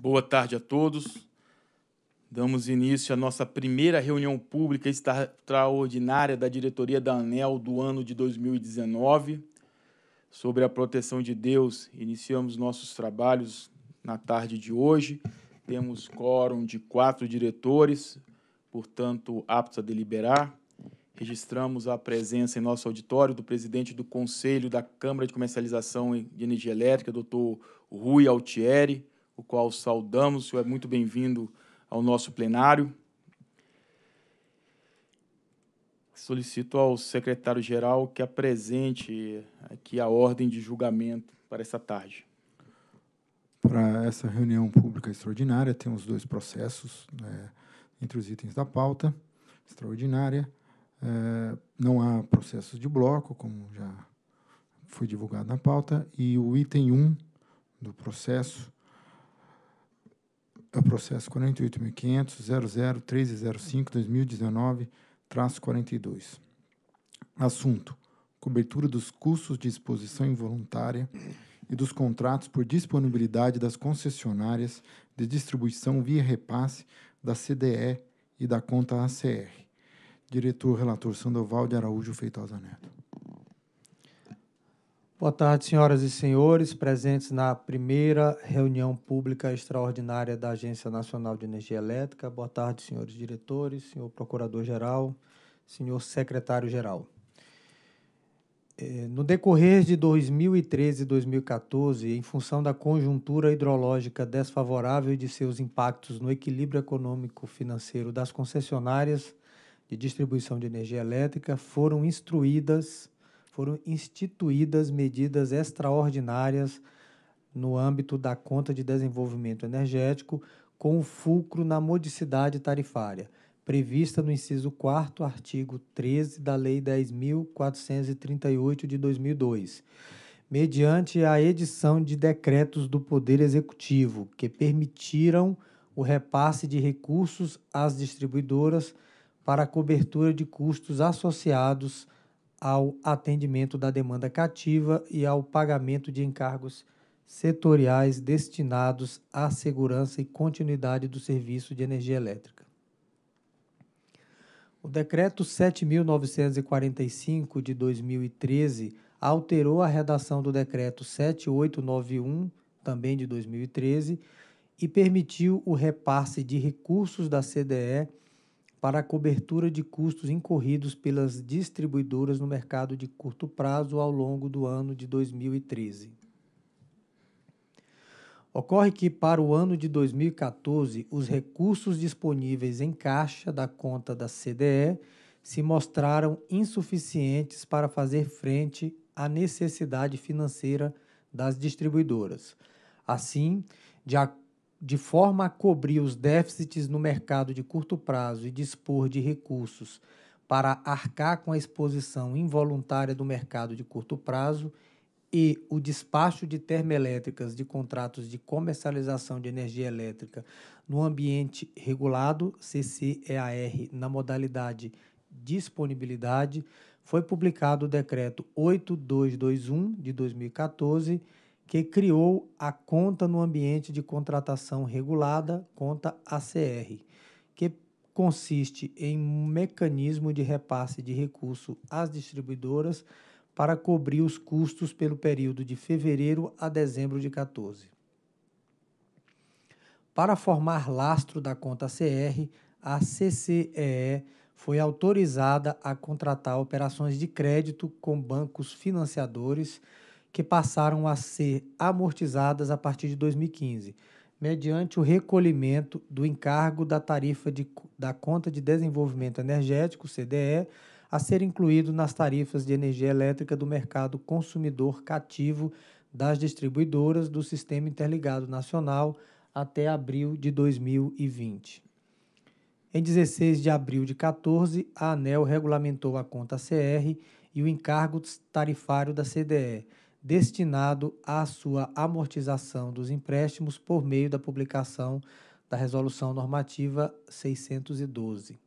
Boa tarde a todos. Damos início à nossa primeira reunião pública extraordinária da diretoria da ANEL do ano de 2019. Sobre a proteção de Deus, iniciamos nossos trabalhos na tarde de hoje. Temos quórum de quatro diretores, portanto, aptos a deliberar. Registramos a presença em nosso auditório do presidente do Conselho da Câmara de Comercialização de Energia Elétrica, doutor Rui Altieri o qual saudamos. O senhor é muito bem-vindo ao nosso plenário. Solicito ao secretário-geral que apresente aqui a ordem de julgamento para essa tarde. Para essa reunião pública extraordinária, temos dois processos né, entre os itens da pauta extraordinária. É, não há processos de bloco, como já foi divulgado na pauta, e o item 1 do processo é o processo 48.500.00305-2019-42. Assunto: cobertura dos custos de exposição involuntária e dos contratos por disponibilidade das concessionárias de distribuição via repasse da CDE e da conta ACR. Diretor relator Sandoval de Araújo Feitosa Neto. Boa tarde, senhoras e senhores, presentes na primeira reunião pública extraordinária da Agência Nacional de Energia Elétrica. Boa tarde, senhores diretores, senhor procurador-geral, senhor secretário-geral. É, no decorrer de 2013 e 2014, em função da conjuntura hidrológica desfavorável e de seus impactos no equilíbrio econômico-financeiro das concessionárias de distribuição de energia elétrica, foram instruídas foram instituídas medidas extraordinárias no âmbito da conta de desenvolvimento energético, com fulcro na modicidade tarifária, prevista no inciso 4, artigo 13 da Lei 10.438 de 2002, mediante a edição de decretos do Poder Executivo que permitiram o repasse de recursos às distribuidoras para a cobertura de custos associados ao atendimento da demanda cativa e ao pagamento de encargos setoriais destinados à segurança e continuidade do serviço de energia elétrica. O decreto 7945 de 2013 alterou a redação do decreto 7891 também de 2013 e permitiu o repasse de recursos da CDE para a cobertura de custos incorridos pelas distribuidoras no mercado de curto prazo ao longo do ano de 2013. Ocorre que, para o ano de 2014, os recursos disponíveis em caixa da conta da CDE se mostraram insuficientes para fazer frente à necessidade financeira das distribuidoras. Assim, de acordo de forma a cobrir os déficits no mercado de curto prazo e dispor de recursos para arcar com a exposição involuntária do mercado de curto prazo e o despacho de termoelétricas de contratos de comercialização de energia elétrica no ambiente regulado, CCEAR, na modalidade disponibilidade, foi publicado o decreto 8221 de 2014 que criou a Conta no Ambiente de Contratação Regulada, conta ACR, que consiste em um mecanismo de repasse de recurso às distribuidoras para cobrir os custos pelo período de fevereiro a dezembro de 14. Para formar lastro da conta CR, a CCEE foi autorizada a contratar operações de crédito com bancos financiadores que passaram a ser amortizadas a partir de 2015, mediante o recolhimento do encargo da tarifa de, da Conta de Desenvolvimento Energético, CDE, a ser incluído nas tarifas de energia elétrica do mercado consumidor cativo das distribuidoras do Sistema Interligado Nacional até abril de 2020. Em 16 de abril de 14, a ANEL regulamentou a conta CR e o encargo tarifário da CDE, destinado à sua amortização dos empréstimos por meio da publicação da Resolução Normativa 612.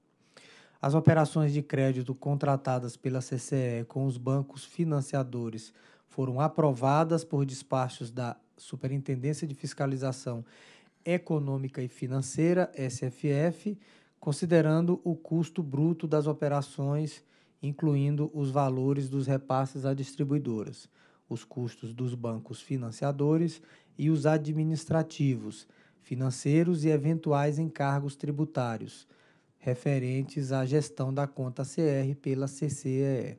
As operações de crédito contratadas pela CCE com os bancos financiadores foram aprovadas por despachos da Superintendência de Fiscalização Econômica e Financeira, SFF, considerando o custo bruto das operações, incluindo os valores dos repasses a distribuidoras os custos dos bancos financiadores e os administrativos, financeiros e eventuais encargos tributários, referentes à gestão da conta CR pela CCEE.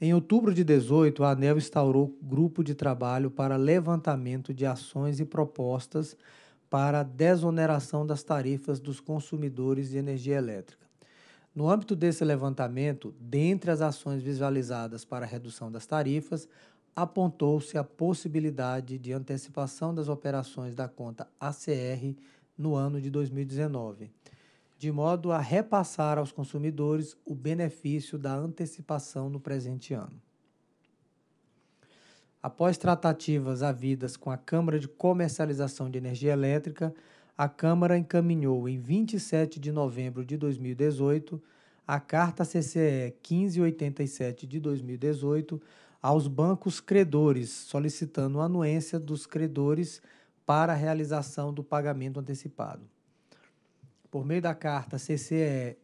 Em outubro de 18, a ANEL instaurou grupo de trabalho para levantamento de ações e propostas para desoneração das tarifas dos consumidores de energia elétrica. No âmbito desse levantamento, dentre as ações visualizadas para a redução das tarifas, apontou-se a possibilidade de antecipação das operações da conta ACR no ano de 2019, de modo a repassar aos consumidores o benefício da antecipação no presente ano. Após tratativas havidas com a Câmara de Comercialização de Energia Elétrica, a Câmara encaminhou em 27 de novembro de 2018 a Carta CCE 1587 de 2018 aos bancos credores, solicitando anuência dos credores para a realização do pagamento antecipado. Por meio da Carta CCE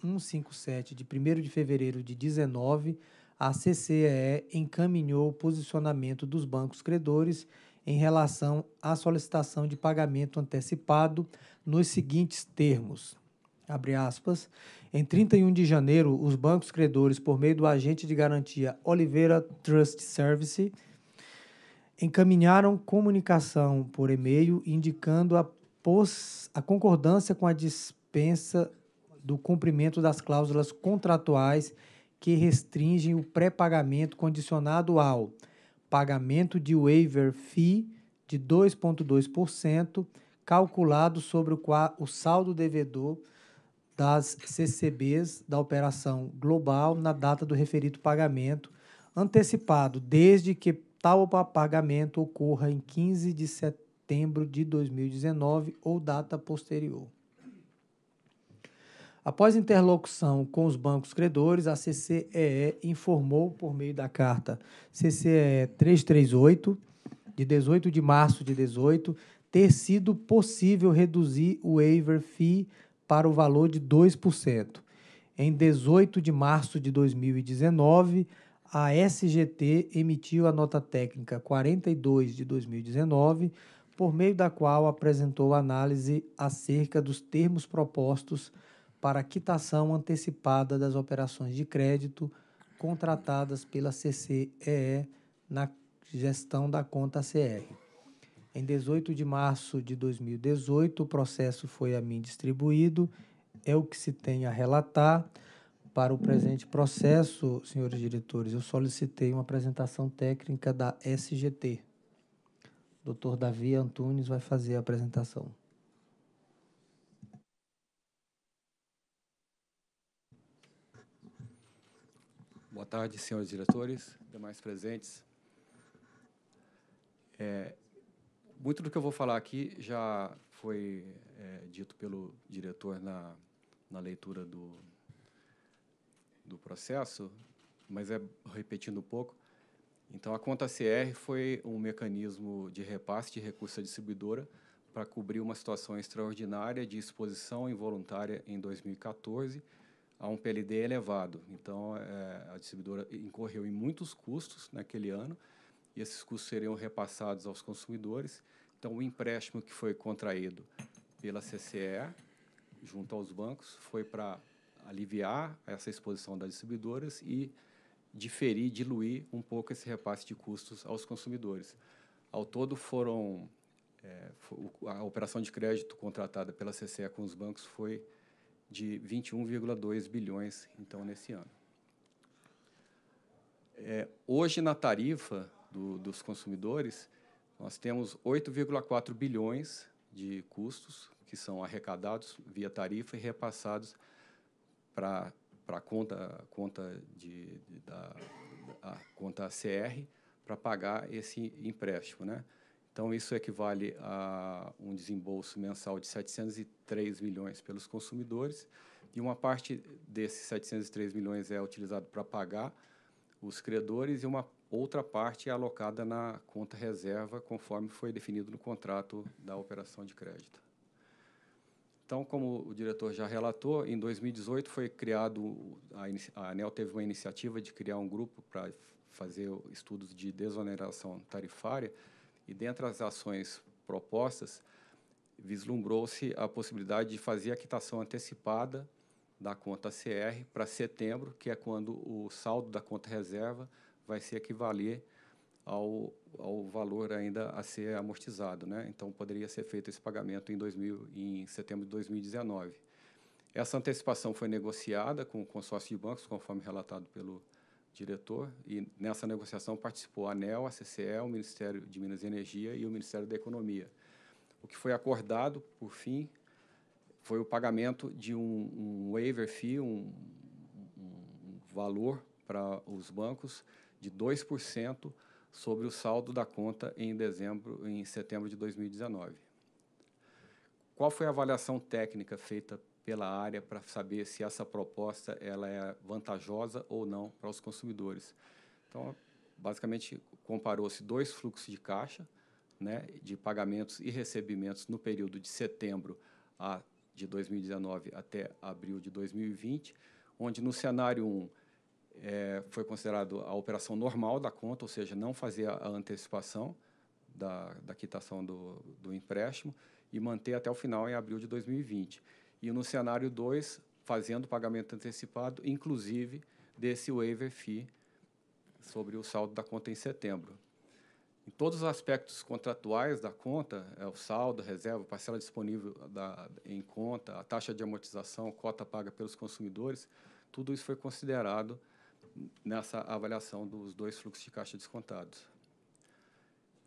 157 de 1 de fevereiro de 19, a CCE encaminhou o posicionamento dos bancos credores em relação à solicitação de pagamento antecipado nos seguintes termos. Abre aspas. Em 31 de janeiro, os bancos credores, por meio do agente de garantia Oliveira Trust Service, encaminharam comunicação por e-mail indicando a, pos, a concordância com a dispensa do cumprimento das cláusulas contratuais que restringem o pré-pagamento condicionado ao pagamento de waiver fee de 2,2%, calculado sobre o, saldo devedor das CCBs da operação global na data do referido pagamento, antecipado desde que tal pagamento ocorra em 15 de setembro de 2019 ou data posterior. Após interlocução com os bancos credores, a CCEE informou por meio da carta CCEE 338 de 18 de março de 18 ter sido possível reduzir o waiver fee para o valor de 2%. Em 18 de março de 2019, a SGT emitiu a nota técnica 42 de 2019, por meio da qual apresentou análise acerca dos termos propostos para quitação antecipada das operações de crédito contratadas pela CCEE na gestão da conta CR. Em 18 de março de 2018, o processo foi a mim distribuído. É o que se tem a relatar. Para o presente processo, senhores diretores, eu solicitei uma apresentação técnica da SGT. Dr. Davi Antunes vai fazer a apresentação. Boa tarde, senhores diretores, demais presentes. É, muito do que eu vou falar aqui já foi é, dito pelo diretor na, na leitura do, do processo, mas é repetindo um pouco. Então, a conta CR foi um mecanismo de repasse de recursos à distribuidora para cobrir uma situação extraordinária de exposição involuntária em 2014 a um PLD elevado. Então, é, a distribuidora incorreu em muitos custos naquele ano e esses custos seriam repassados aos consumidores. Então, o empréstimo que foi contraído pela CCE junto aos bancos foi para aliviar essa exposição das distribuidoras e diferir, diluir um pouco esse repasse de custos aos consumidores. Ao todo foram é, a operação de crédito contratada pela CCE com os bancos foi de 21,2 bilhões então nesse ano. É, hoje na tarifa do, dos consumidores nós temos 8,4 bilhões de custos que são arrecadados via tarifa e repassados para para a conta conta de, de da, da conta CR para pagar esse empréstimo, né? Então, isso equivale a um desembolso mensal de 703 milhões pelos consumidores, e uma parte desses 703 milhões é utilizado para pagar os credores e uma outra parte é alocada na conta reserva, conforme foi definido no contrato da operação de crédito. Então, como o diretor já relatou, em 2018 foi criado, a ANEL teve uma iniciativa de criar um grupo para fazer estudos de desoneração tarifária, e dentre as ações propostas, vislumbrou-se a possibilidade de fazer a quitação antecipada da conta CR para setembro, que é quando o saldo da conta reserva vai se equivaler ao, ao valor ainda a ser amortizado. Né? Então, poderia ser feito esse pagamento em, 2000, em setembro de 2019. Essa antecipação foi negociada com o consórcio de bancos, conforme relatado pelo diretor, e nessa negociação participou a ANEL, a CCE, o Ministério de Minas e Energia e o Ministério da Economia. O que foi acordado, por fim, foi o pagamento de um, um waiver fee, um, um valor para os bancos de 2% sobre o saldo da conta em dezembro, em setembro de 2019. Qual foi a avaliação técnica feita pela área para saber se essa proposta ela é vantajosa ou não para os consumidores. Então, basicamente, comparou-se dois fluxos de caixa, né, de pagamentos e recebimentos no período de setembro a, de 2019 até abril de 2020, onde no cenário 1 é, foi considerado a operação normal da conta, ou seja, não fazer a antecipação da, da quitação do, do empréstimo e manter até o final em abril de 2020 e no cenário 2, fazendo pagamento antecipado, inclusive desse waiver fee sobre o saldo da conta em setembro. Em todos os aspectos contratuais da conta, é o saldo, reserva, parcela disponível da, em conta, a taxa de amortização, cota paga pelos consumidores, tudo isso foi considerado nessa avaliação dos dois fluxos de caixa descontados.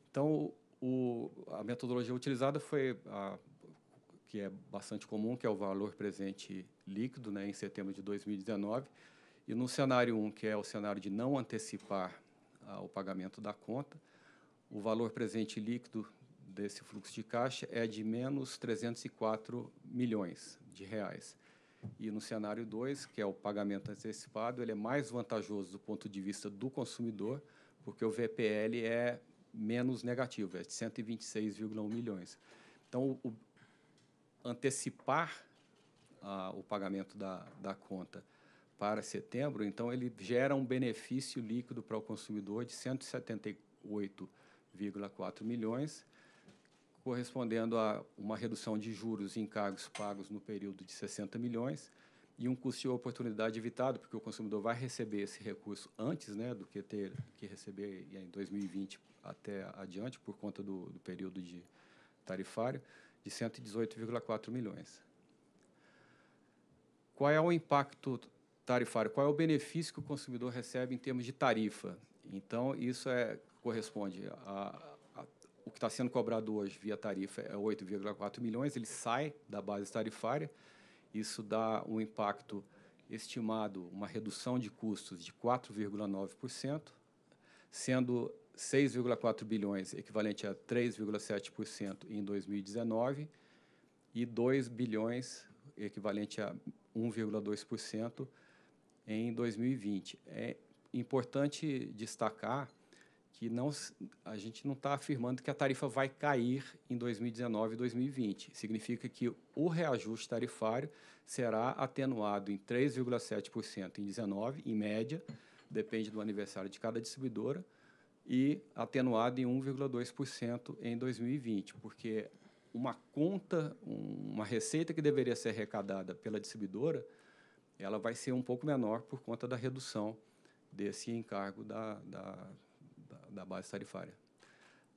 Então, o, a metodologia utilizada foi a que é bastante comum, que é o valor presente líquido, né, em setembro de 2019. E no cenário 1, um, que é o cenário de não antecipar ah, o pagamento da conta, o valor presente líquido desse fluxo de caixa é de menos 304 milhões de reais. E no cenário 2, que é o pagamento antecipado, ele é mais vantajoso do ponto de vista do consumidor, porque o VPL é menos negativo, é de 126,1 milhões. Então, o, antecipar ah, o pagamento da, da conta para setembro, então ele gera um benefício líquido para o consumidor de 178,4 milhões, correspondendo a uma redução de juros e encargos pagos no período de 60 milhões e um custo de oportunidade evitado, porque o consumidor vai receber esse recurso antes né, do que ter que receber em 2020 até adiante, por conta do, do período de tarifário de 118,4 milhões. Qual é o impacto tarifário? Qual é o benefício que o consumidor recebe em termos de tarifa? Então, isso é, corresponde a, a o que está sendo cobrado hoje via tarifa é 8,4 milhões, ele sai da base tarifária, isso dá um impacto estimado, uma redução de custos de 4,9%, sendo 6,4 bilhões, equivalente a 3,7% em 2019, e 2 bilhões, equivalente a 1,2% em 2020. É importante destacar que não, a gente não está afirmando que a tarifa vai cair em 2019 e 2020. Significa que o reajuste tarifário será atenuado em 3,7% em 2019, em média, depende do aniversário de cada distribuidora, e atenuado em 1,2% em 2020, porque uma conta, uma receita que deveria ser arrecadada pela distribuidora, ela vai ser um pouco menor por conta da redução desse encargo da, da, da, base tarifária.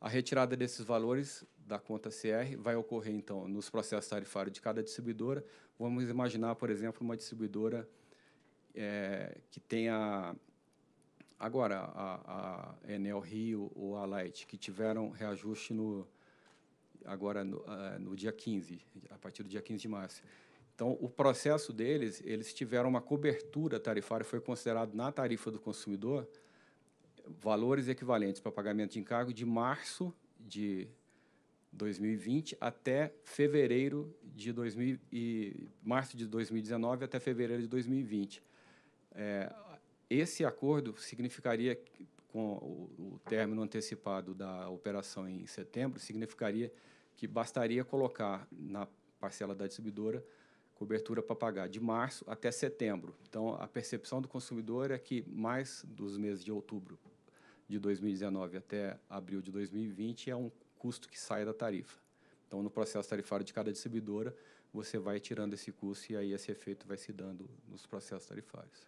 A retirada desses valores da conta CR vai ocorrer, então, nos processos tarifários de cada distribuidora. Vamos imaginar, por exemplo, uma distribuidora é, que tenha Agora, a, a Enel Rio ou a Light, que tiveram reajuste no, agora no, eh, no dia 15, a partir do dia 15 de março. Então, o processo deles, eles tiveram uma cobertura tarifária, foi considerado na tarifa do consumidor valores equivalentes para pagamento de encargo de março de 2020 até fevereiro de 2000 e março de 2019 até fevereiro de 2020. É, esse acordo significaria, com o, término antecipado da operação em setembro, significaria que bastaria colocar na parcela da distribuidora cobertura para pagar de março até setembro. Então, a percepção do consumidor é que mais dos meses de outubro de 2019 até abril de 2020 é um custo que sai da tarifa. Então, no processo tarifário de cada distribuidora, você vai tirando esse custo e aí esse efeito vai se dando nos processos tarifários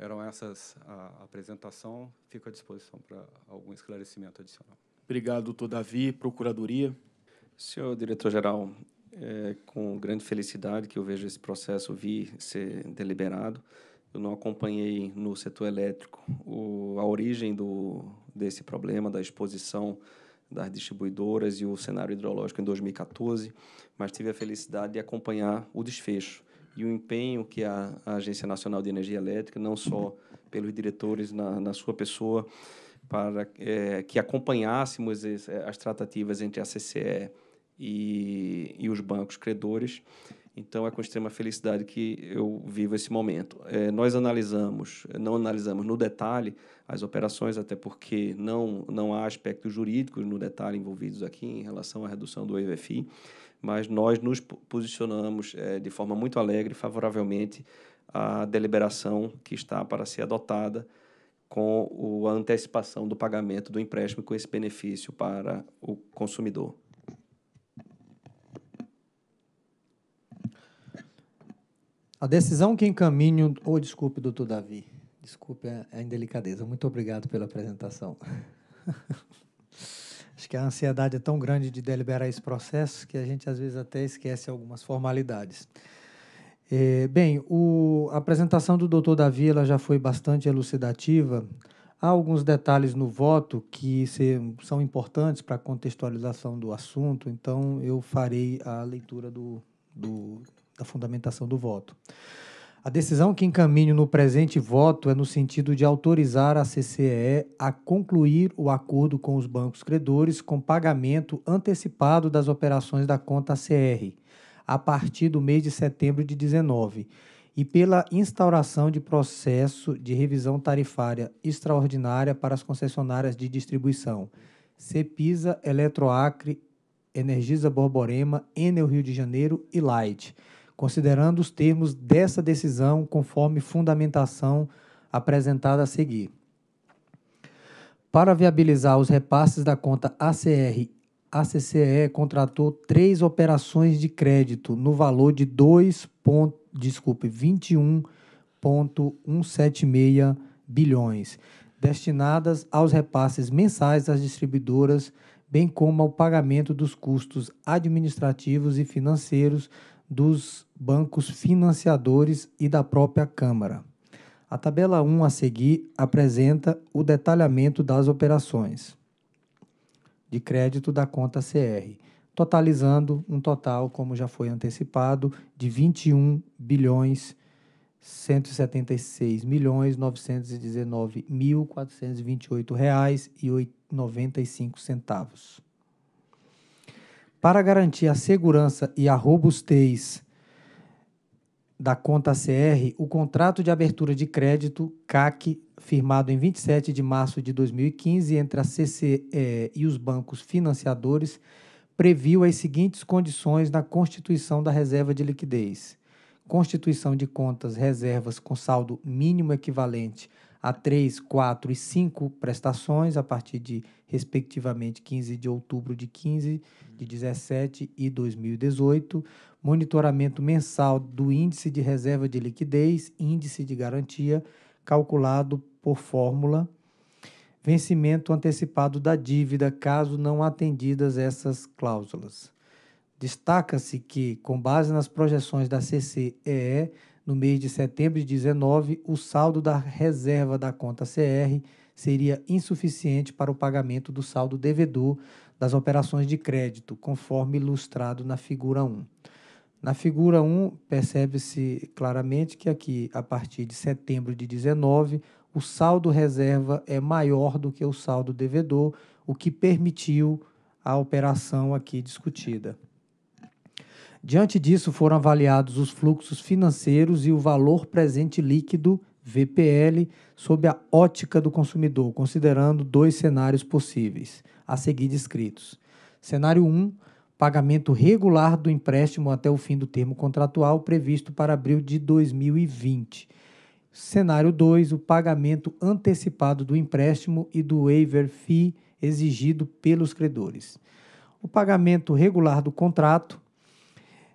eram essas a apresentação. Fico à disposição para algum esclarecimento adicional. Obrigado, doutor Davi Procuradoria. Senhor diretor-geral, é com grande felicidade que eu vejo esse processo vir ser deliberado. Eu não acompanhei no setor elétrico o, a origem do, desse problema, da exposição das distribuidoras e o cenário hidrológico em 2014, mas tive a felicidade de acompanhar o desfecho e o empenho que a, a Agência Nacional de Energia Elétrica, não só pelos diretores na, na sua pessoa, para é, que acompanhássemos é, as tratativas entre a CCE e, e os bancos credores. Então, é com extrema felicidade que eu vivo esse momento. É, nós analisamos, não analisamos no detalhe as operações, até porque não, não há aspectos jurídicos no detalhe envolvidos aqui em relação à redução do EVFI, mas nós nos posicionamos é, de forma muito alegre, favoravelmente, à deliberação que está para ser adotada com o, a antecipação do pagamento do empréstimo com esse benefício para o consumidor. A decisão que encaminho Ou oh, desculpe, doutor Davi. Desculpe a, a indelicadeza. Muito obrigado pela apresentação. que a ansiedade é tão grande de deliberar esse processo que a gente às vezes até esquece algumas formalidades. É, bem, o, a apresentação do doutor Davi ela já foi bastante elucidativa. Há alguns detalhes no voto que se, são importantes para a contextualização do assunto, então eu farei a leitura do, do, da fundamentação do voto. A decisão que encaminho no presente voto é no sentido de autorizar a CCE a concluir o acordo com os bancos credores com pagamento antecipado das operações da conta CR a partir do mês de setembro de 19 e pela instauração de processo de revisão tarifária extraordinária para as concessionárias de distribuição Cepisa, Eletroacre, Energisa Borborema, Enel Rio de Janeiro e Light considerando os termos dessa decisão conforme fundamentação apresentada a seguir. Para viabilizar os repasses da conta ACR, a CCE contratou três operações de crédito no valor de 2 ponto, desculpe, 21,176 bilhões, destinadas aos repasses mensais das distribuidoras, bem como ao pagamento dos custos administrativos e financeiros dos bancos financiadores e da própria Câmara. A tabela 1 a seguir apresenta o detalhamento das operações de crédito da conta CR, totalizando um total, como já foi antecipado, de 21 bilhões 176 milhões 919 mil 428 reais e 95 centavos. Para garantir a segurança e a robustez da conta CR o contrato de abertura de crédito CAC firmado em 27 de março de 2015 entre a CCE e os bancos financiadores previu as seguintes condições na constituição da reserva de liquidez: constituição de contas reservas com saldo mínimo equivalente a 3, 4 e 5 prestações a partir de respectivamente 15 de outubro de 15, de 17 e 2018, monitoramento mensal do índice de reserva de liquidez, índice de garantia, calculado por fórmula, vencimento antecipado da dívida, caso não atendidas essas cláusulas. Destaca-se que, com base nas projeções da CCEE, no mês de setembro de 19, o saldo da reserva da conta CR seria insuficiente para o pagamento do saldo devedor das operações de crédito, conforme ilustrado na figura 1. Na figura 1, percebe-se claramente que aqui, a partir de setembro de 19, o saldo reserva é maior do que o saldo devedor, o que permitiu a operação aqui discutida. Diante disso, foram avaliados os fluxos financeiros e o valor presente líquido, VPL, sob a ótica do consumidor, considerando dois cenários possíveis, a seguir descritos. Cenário 1, um, pagamento regular do empréstimo até o fim do termo contratual previsto para abril de 2020. Cenário 2, o pagamento antecipado do empréstimo e do waiver fee exigido pelos credores. O pagamento regular do contrato,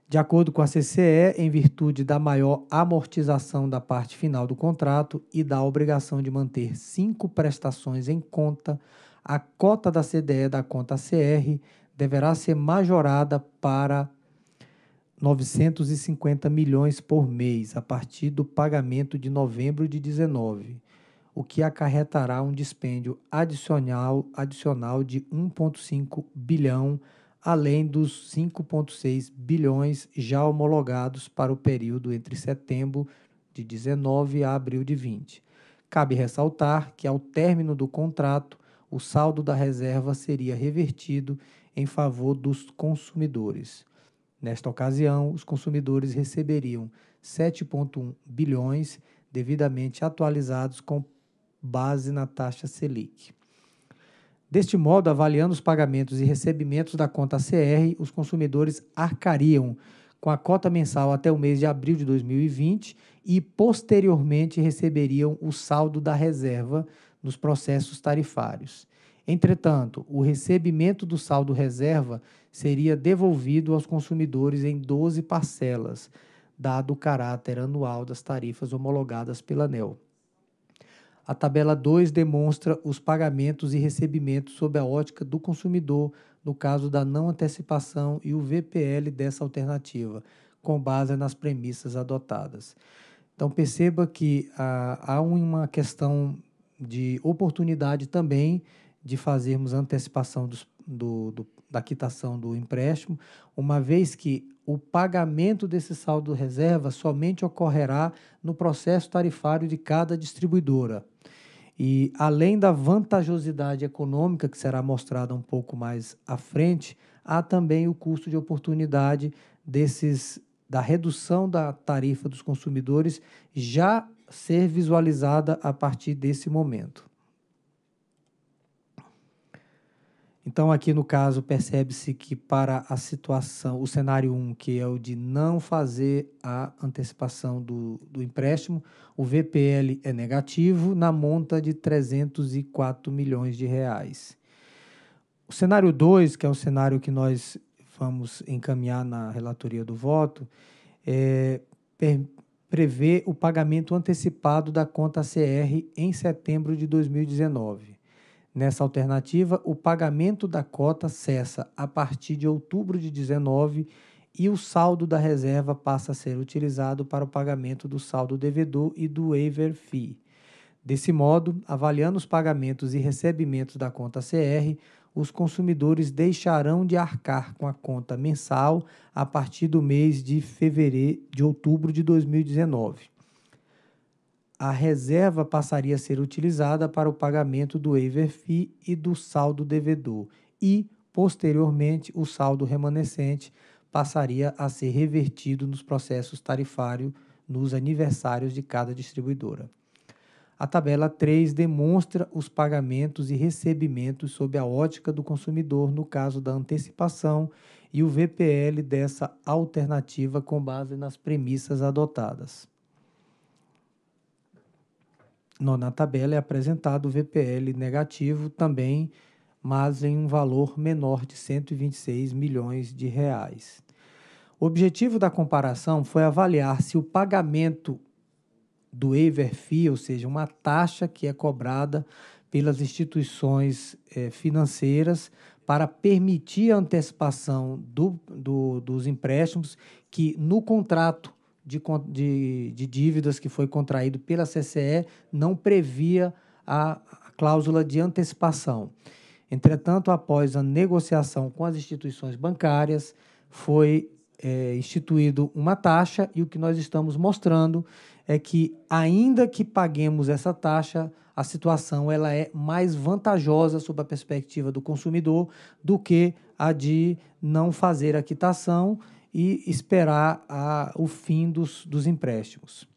de acordo com a CCE, em virtude da maior amortização da parte final do contrato e da obrigação de manter cinco prestações em conta, a cota da CDE da conta CR deverá ser majorada para 950 milhões por mês a partir do pagamento de novembro de 19, o que acarretará um dispêndio adicional, adicional de 1,5 bilhão, além dos 5,6 bilhões já homologados para o período entre setembro de 19 a abril de 20. Cabe ressaltar que, ao término do contrato, o saldo da reserva seria revertido em favor dos consumidores. Nesta ocasião, os consumidores receberiam 7,1 bilhões devidamente atualizados com base na taxa Selic. Deste modo, avaliando os pagamentos e recebimentos da conta CR, os consumidores arcariam com a cota mensal até o mês de abril de 2020 e posteriormente receberiam o saldo da reserva nos processos tarifários. Entretanto, o recebimento do saldo reserva seria devolvido aos consumidores em 12 parcelas, dado o caráter anual das tarifas homologadas pela ANEL. A tabela 2 demonstra os pagamentos e recebimentos sob a ótica do consumidor no caso da não antecipação e o VPL dessa alternativa, com base nas premissas adotadas. Então perceba que ah, há uma questão de oportunidade também de fazermos antecipação dos, do, do, da quitação do empréstimo, uma vez que o pagamento desse saldo reserva somente ocorrerá no processo tarifário de cada distribuidora. E além da vantajosidade econômica, que será mostrada um pouco mais à frente, há também o custo de oportunidade desses da redução da tarifa dos consumidores já ser visualizada a partir desse momento. Então, aqui no caso, percebe-se que para a situação, o cenário 1, um, que é o de não fazer a antecipação do, do empréstimo, o VPL é negativo na monta de 304 milhões de reais. O cenário 2, que é o cenário que nós vamos encaminhar na relatoria do voto, é, prevê o pagamento antecipado da conta CR em setembro de 2019. Nessa alternativa, o pagamento da cota cessa a partir de outubro de 19 e o saldo da reserva passa a ser utilizado para o pagamento do saldo devedor e do waiver fee. Desse modo, avaliando os pagamentos e recebimentos da conta CR, os consumidores deixarão de arcar com a conta mensal a partir do mês de fevereiro de outubro de 2019 a reserva passaria a ser utilizada para o pagamento do waiver fee e do saldo devedor e, posteriormente, o saldo remanescente passaria a ser revertido nos processos tarifários nos aniversários de cada distribuidora. A tabela 3 demonstra os pagamentos e recebimentos sob a ótica do consumidor no caso da antecipação e o VPL dessa alternativa com base nas premissas adotadas no, na tabela é apresentado o VPL negativo também, mas em um valor menor de 126 milhões de reais. O objetivo da comparação foi avaliar se o pagamento do waiver fee, ou seja, uma taxa que é cobrada pelas instituições eh, financeiras para permitir a antecipação do, do, dos empréstimos que no contrato de, de, de dívidas que foi contraído pela CCE não previa a cláusula de antecipação. Entretanto, após a negociação com as instituições bancárias, foi é, instituído uma taxa e o que nós estamos mostrando é que, ainda que paguemos essa taxa, a situação ela é mais vantajosa sob a perspectiva do consumidor do que a de não fazer a quitação e esperar a, o fim dos, dos empréstimos.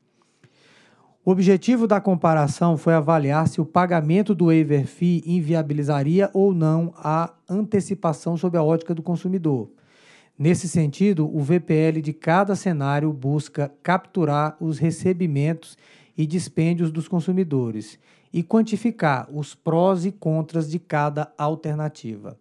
O objetivo da comparação foi avaliar se o pagamento do waiver fee inviabilizaria ou não a antecipação sob a ótica do consumidor. Nesse sentido, o VPL de cada cenário busca capturar os recebimentos e dispêndios dos consumidores e quantificar os prós e contras de cada alternativa.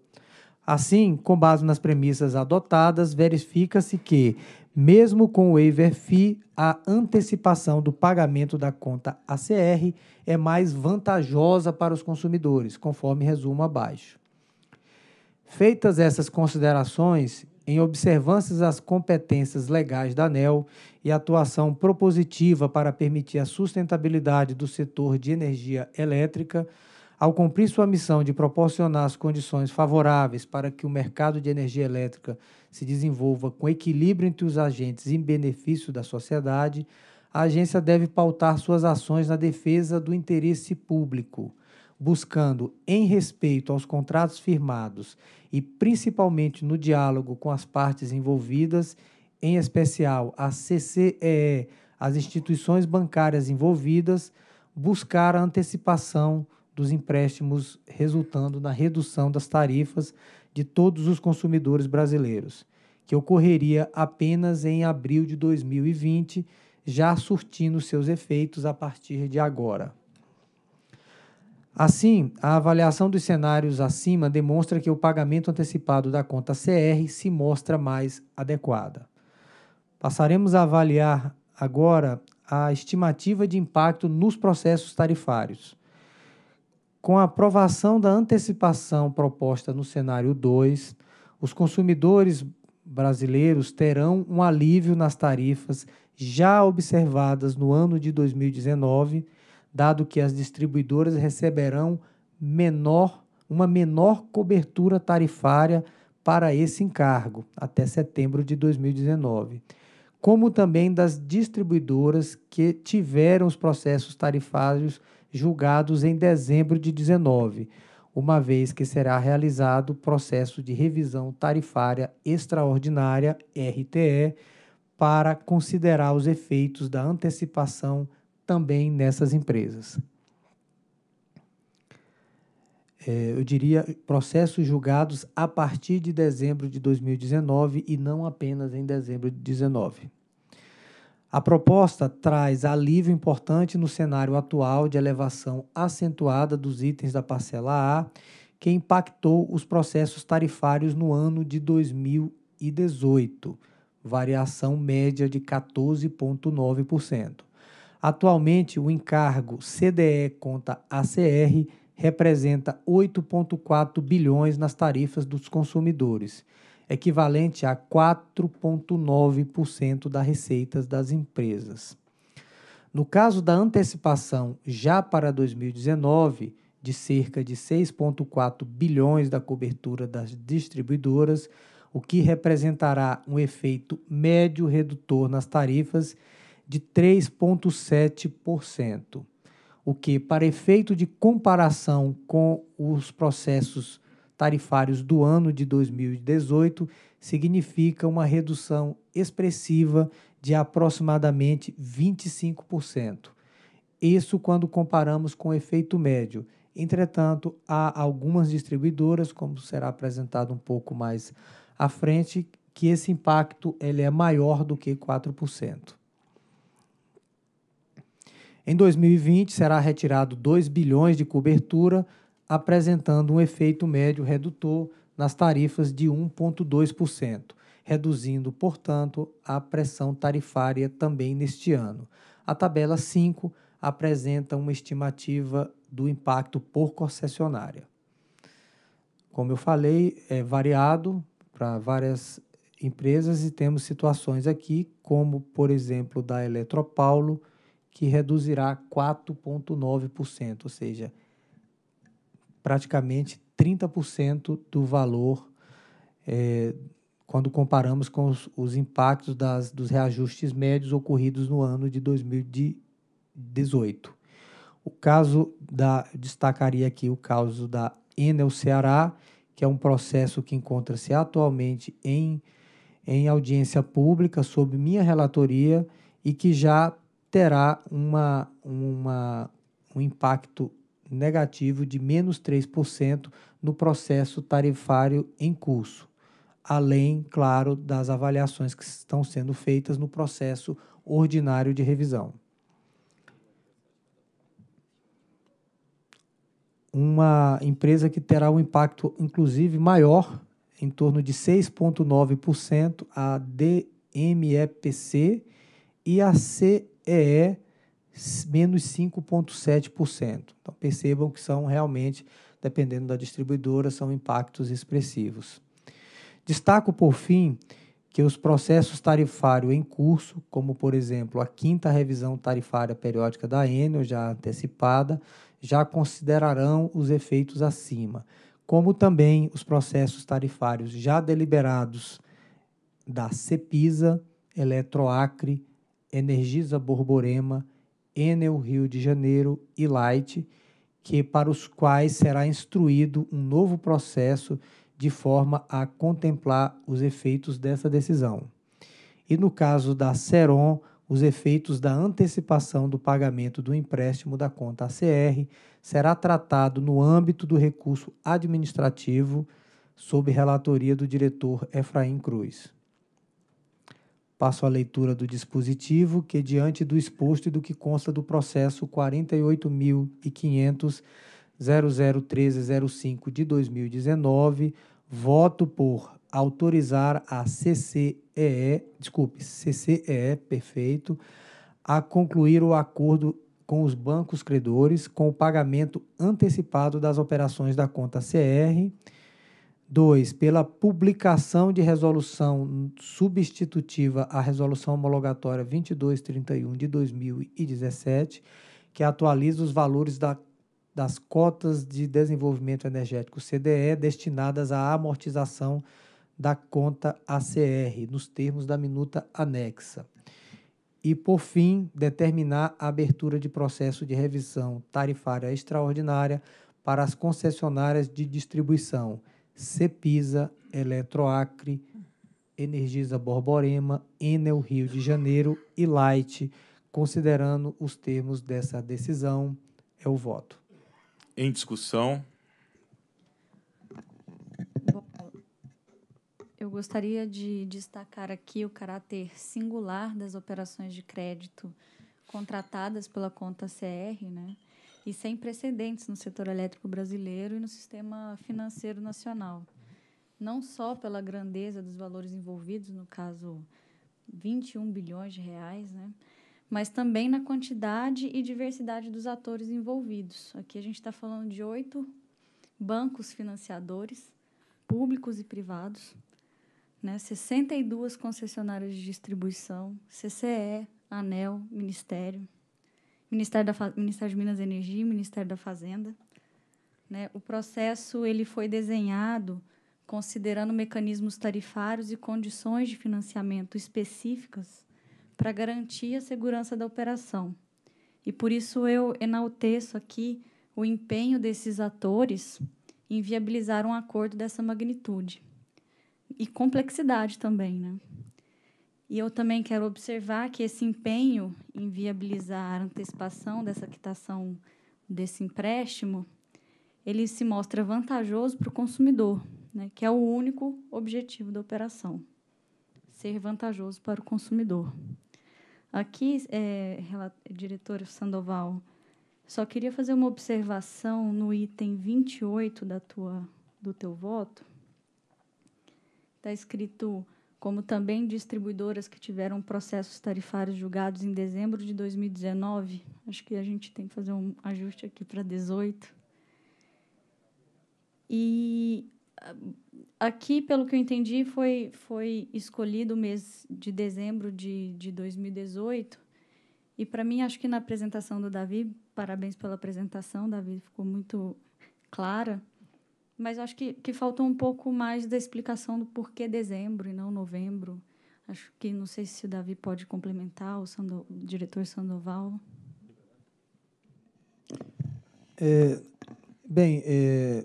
Assim, com base nas premissas adotadas, verifica-se que, mesmo com o waiver fee, a antecipação do pagamento da conta ACR é mais vantajosa para os consumidores, conforme resumo abaixo. Feitas essas considerações, em observâncias às competências legais da ANEL e atuação propositiva para permitir a sustentabilidade do setor de energia elétrica, ao cumprir sua missão de proporcionar as condições favoráveis para que o mercado de energia elétrica se desenvolva com equilíbrio entre os agentes em benefício da sociedade, a agência deve pautar suas ações na defesa do interesse público, buscando, em respeito aos contratos firmados e principalmente no diálogo com as partes envolvidas, em especial a CCEE, as instituições bancárias envolvidas, buscar a antecipação dos empréstimos, resultando na redução das tarifas de todos os consumidores brasileiros, que ocorreria apenas em abril de 2020, já surtindo seus efeitos a partir de agora. Assim, a avaliação dos cenários acima demonstra que o pagamento antecipado da conta CR se mostra mais adequada. Passaremos a avaliar agora a estimativa de impacto nos processos tarifários. Com a aprovação da antecipação proposta no cenário 2, os consumidores brasileiros terão um alívio nas tarifas já observadas no ano de 2019, dado que as distribuidoras receberão menor, uma menor cobertura tarifária para esse encargo até setembro de 2019, como também das distribuidoras que tiveram os processos tarifários julgados em dezembro de 19, uma vez que será realizado o processo de revisão tarifária extraordinária, RTE, para considerar os efeitos da antecipação também nessas empresas. É, eu diria processos julgados a partir de dezembro de 2019 e não apenas em dezembro de 19. A proposta traz alívio importante no cenário atual de elevação acentuada dos itens da parcela A, que impactou os processos tarifários no ano de 2018, variação média de 14,9%. Atualmente, o encargo CDE contra ACR representa 8,4 bilhões nas tarifas dos consumidores equivalente a 4,9% das receitas das empresas. No caso da antecipação já para 2019, de cerca de 6,4 bilhões da cobertura das distribuidoras, o que representará um efeito médio redutor nas tarifas de 3,7%, o que, para efeito de comparação com os processos tarifários do ano de 2018 significa uma redução expressiva de aproximadamente 25%. Isso quando comparamos com o efeito médio. Entretanto, há algumas distribuidoras, como será apresentado um pouco mais à frente, que esse impacto ele é maior do que 4%. Em 2020, será retirado 2 bilhões de cobertura apresentando um efeito médio redutor nas tarifas de 1,2%, reduzindo, portanto, a pressão tarifária também neste ano. A tabela 5 apresenta uma estimativa do impacto por concessionária. Como eu falei, é variado para várias empresas e temos situações aqui, como por exemplo da Eletropaulo, que reduzirá 4,9%, ou seja, praticamente 30% do valor é, quando comparamos com os, os impactos das, dos reajustes médios ocorridos no ano de 2018. O caso da, destacaria aqui o caso da Enel Ceará, que é um processo que encontra-se atualmente em, em audiência pública sob minha relatoria e que já terá uma, uma, um impacto negativo de menos 3% no processo tarifário em curso, além, claro, das avaliações que estão sendo feitas no processo ordinário de revisão. Uma empresa que terá um impacto, inclusive, maior, em torno de 6,9%, a DMEPC e a CEE menos 5,7%. Então, percebam que são realmente, dependendo da distribuidora, são impactos expressivos. Destaco, por fim, que os processos tarifários em curso, como por exemplo a quinta revisão tarifária periódica da Enel, já antecipada, já considerarão os efeitos acima, como também os processos tarifários já deliberados da Cepisa, Eletroacre, Energisa Borborema Enel Rio de Janeiro e Light, que para os quais será instruído um novo processo de forma a contemplar os efeitos dessa decisão. E no caso da Ceron, os efeitos da antecipação do pagamento do empréstimo da conta ACR será tratado no âmbito do recurso administrativo sob relatoria do diretor Efraim Cruz. Passo a leitura do dispositivo que, diante do exposto e do que consta do processo 48.500.001305 de 2019, voto por autorizar a CCEE, desculpe, CCEE, perfeito, a concluir o acordo com os bancos credores com o pagamento antecipado das operações da conta CR 2. Pela publicação de resolução substitutiva à resolução homologatória 2231 de 2017, que atualiza os valores da, das cotas de desenvolvimento energético CDE destinadas à amortização da conta ACR, nos termos da minuta anexa. E, por fim, determinar a abertura de processo de revisão tarifária extraordinária para as concessionárias de distribuição Cepisa, Eletroacre, Energisa Borborema, Enel Rio de Janeiro e Light, considerando os termos dessa decisão, é o voto. Em discussão. eu gostaria de destacar aqui o caráter singular das operações de crédito contratadas pela conta CR, né? e sem precedentes no setor elétrico brasileiro e no sistema financeiro nacional. Não só pela grandeza dos valores envolvidos, no caso 21 bilhões de reais, né? mas também na quantidade e diversidade dos atores envolvidos. Aqui a gente está falando de oito bancos financiadores, públicos e privados, né? 62 concessionárias de distribuição, CCE, ANEL, Ministério, Ministério, da, Ministério de Minas e Energia, Ministério da Fazenda. Né? O processo ele foi desenhado considerando mecanismos tarifários e condições de financiamento específicas para garantir a segurança da operação. E por isso eu enalteço aqui o empenho desses atores em viabilizar um acordo dessa magnitude e complexidade também, né? E eu também quero observar que esse empenho em viabilizar a antecipação dessa quitação desse empréstimo, ele se mostra vantajoso para o consumidor, né, que é o único objetivo da operação, ser vantajoso para o consumidor. Aqui, é, diretor Sandoval, só queria fazer uma observação no item 28 da tua, do teu voto. Está escrito como também distribuidoras que tiveram processos tarifários julgados em dezembro de 2019. Acho que a gente tem que fazer um ajuste aqui para 18. E ah, aqui, pelo que eu entendi, foi, foi escolhido o mês de dezembro de, de 2018. E para mim, acho que na apresentação do Davi, parabéns pela apresentação, Davi, ficou muito clara mas acho que, que faltou um pouco mais da explicação do porquê dezembro e não novembro. Acho que não sei se o Davi pode complementar, o, Sando, o diretor Sandoval. É, bem, é,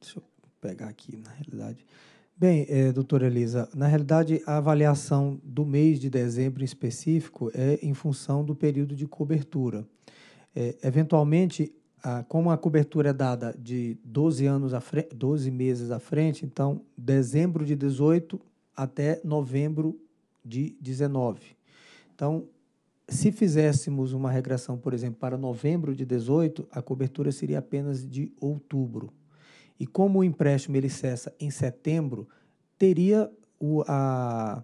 deixa eu pegar aqui, na realidade. Bem, é, doutora Elisa, na realidade, a avaliação do mês de dezembro em específico é em função do período de cobertura. É, eventualmente, como a cobertura é dada de 12, anos a frente, 12 meses à frente, então dezembro de 18 até novembro de 19. Então, se fizéssemos uma regressão, por exemplo, para novembro de 18, a cobertura seria apenas de outubro. E como o empréstimo ele cessa em setembro, teria o, a,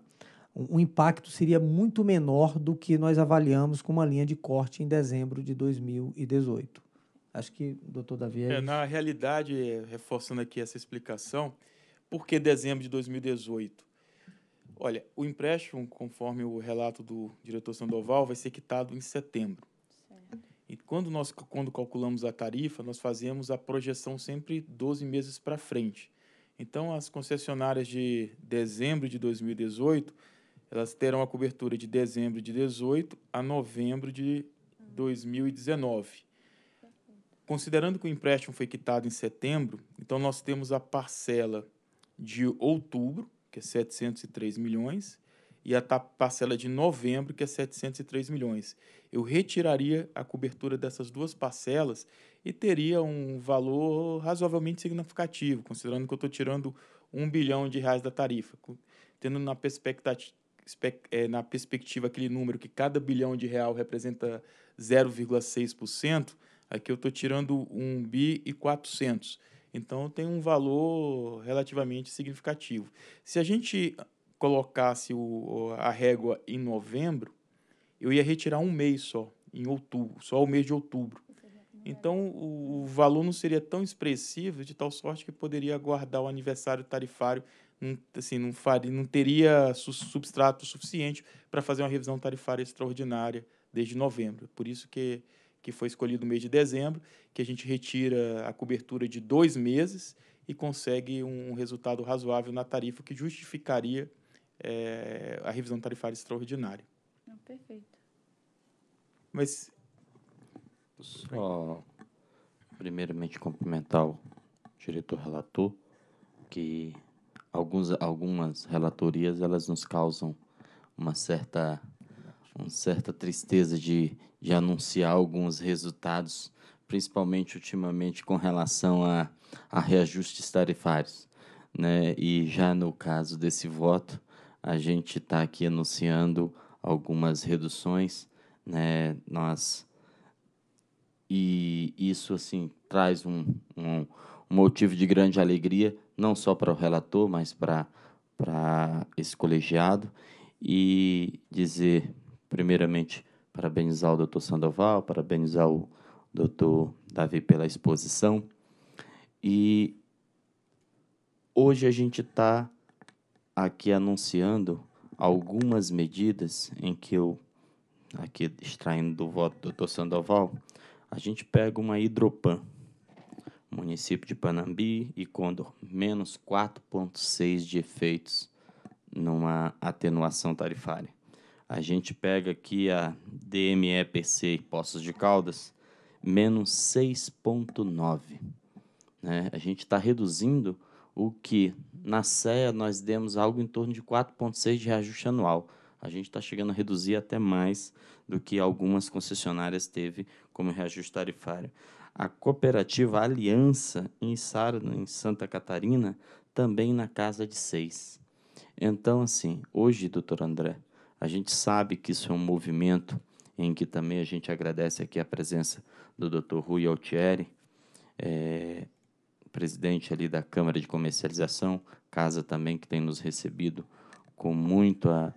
o impacto seria muito menor do que nós avaliamos com uma linha de corte em dezembro de 2018. Acho que o doutor Davi. É, é na realidade, reforçando aqui essa explicação, por que dezembro de 2018? Olha, o empréstimo, conforme o relato do diretor Sandoval, vai ser quitado em setembro. Certo. E quando nós quando calculamos a tarifa, nós fazemos a projeção sempre 12 meses para frente. Então, as concessionárias de dezembro de 2018, elas terão a cobertura de dezembro de 2018 a novembro de 2019. Considerando que o empréstimo foi quitado em setembro, então nós temos a parcela de outubro, que é 703 milhões, e a parcela de novembro, que é 703 milhões. Eu retiraria a cobertura dessas duas parcelas e teria um valor razoavelmente significativo, considerando que eu estou tirando um bilhão de reais da tarifa. Tendo na perspectiva, é, na perspectiva aquele número que cada bilhão de real representa 0,6%, Aqui eu estou tirando um bi e 400. Então tem um valor relativamente significativo. Se a gente colocasse o, a régua em novembro, eu ia retirar um mês só, em outubro, só o mês de outubro. Então o, o valor não seria tão expressivo, de tal sorte que poderia aguardar o aniversário tarifário, assim, não, faria, não teria substrato suficiente para fazer uma revisão tarifária extraordinária desde novembro. Por isso que que foi escolhido no mês de dezembro, que a gente retira a cobertura de dois meses e consegue um resultado razoável na tarifa que justificaria é, a revisão tarifária extraordinária. perfeito. Mas. Só, primeiramente, cumprimentar o diretor relator, que alguns, algumas relatorias elas nos causam uma certa uma certa tristeza de, de anunciar alguns resultados, principalmente ultimamente com relação a, a reajustes tarifários. Né? E já no caso desse voto, a gente está aqui anunciando algumas reduções, né? Nós e isso assim traz um, um, um motivo de grande alegria não só para o relator, mas para para esse colegiado e dizer primeiramente, parabenizar o doutor Sandoval, parabenizar o doutor Davi pela exposição. E hoje a gente está aqui anunciando algumas medidas em que eu, aqui extraindo do voto do doutor Sandoval, a gente pega uma hidropan, município de Panambi e Condor, menos 4,6 de efeitos numa atenuação tarifária. A gente pega aqui a DMEPC Poços de Caldas, menos 6,9. Né? A gente está reduzindo o que na CEA nós demos algo em torno de 4,6 de reajuste anual. A gente está chegando a reduzir até mais do que algumas concessionárias teve como reajuste tarifário. A cooperativa Aliança em Sara, em Santa Catarina, também na casa de 6. Então, assim, hoje, doutor André, a gente sabe que isso é um movimento em que também a gente agradece aqui a presença do Dr. Rui Altieri, é, presidente ali da Câmara de Comercialização, casa também que tem nos recebido com muita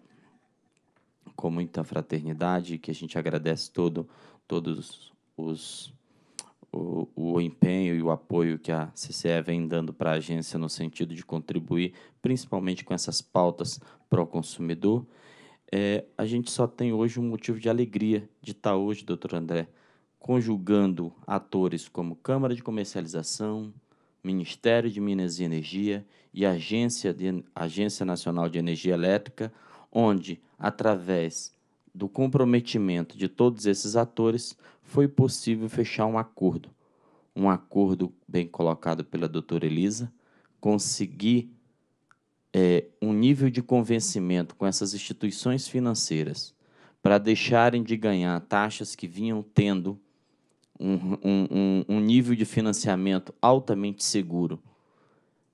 com muita fraternidade, que a gente agradece todo todos os o, o, empenho e o apoio que a CCE vem dando para a agência no sentido de contribuir principalmente com essas pautas o consumidor é, a gente só tem hoje um motivo de alegria de estar tá hoje, doutor André, conjugando atores como Câmara de Comercialização, Ministério de Minas e Energia e Agência, de, Agência Nacional de Energia Elétrica, onde, através do comprometimento de todos esses atores, foi possível fechar um acordo. Um acordo bem colocado pela doutora Elisa, conseguir é, um nível de convencimento com essas instituições financeiras para deixarem de ganhar taxas que vinham tendo um, um, um, nível de financiamento altamente seguro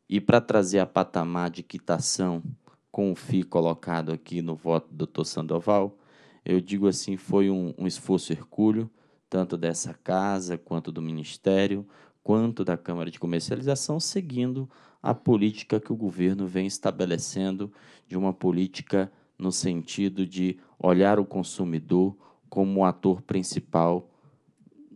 e para trazer a patamar de quitação com o FII colocado aqui no voto do Dr. Sandoval, eu digo assim, foi um, um esforço hercúleo, tanto dessa casa, quanto do Ministério, quanto da Câmara de Comercialização, seguindo a política que o governo vem estabelecendo de uma política no sentido de olhar o consumidor como o ator principal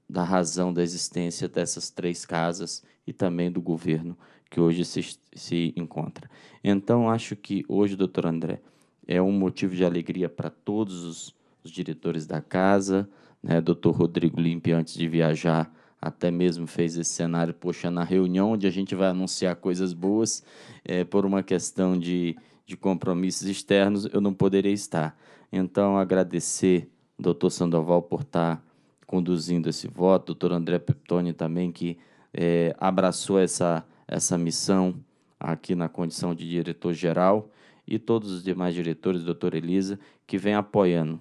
da razão da existência dessas três casas e também do governo que hoje se, se encontra. Então, acho que hoje, doutor André, é um motivo de alegria para todos os, os diretores da casa. Né? Doutor Rodrigo Limpe, antes de viajar, até mesmo fez esse cenário, poxa, na reunião onde a gente vai anunciar coisas boas, é, por uma questão de, de compromissos externos, eu não poderia estar. Então, agradecer, doutor Sandoval, por estar conduzindo esse voto, doutor André Peptoni também, que é, abraçou essa, essa missão aqui na condição de diretor-geral, e todos os demais diretores, doutor Elisa, que vem apoiando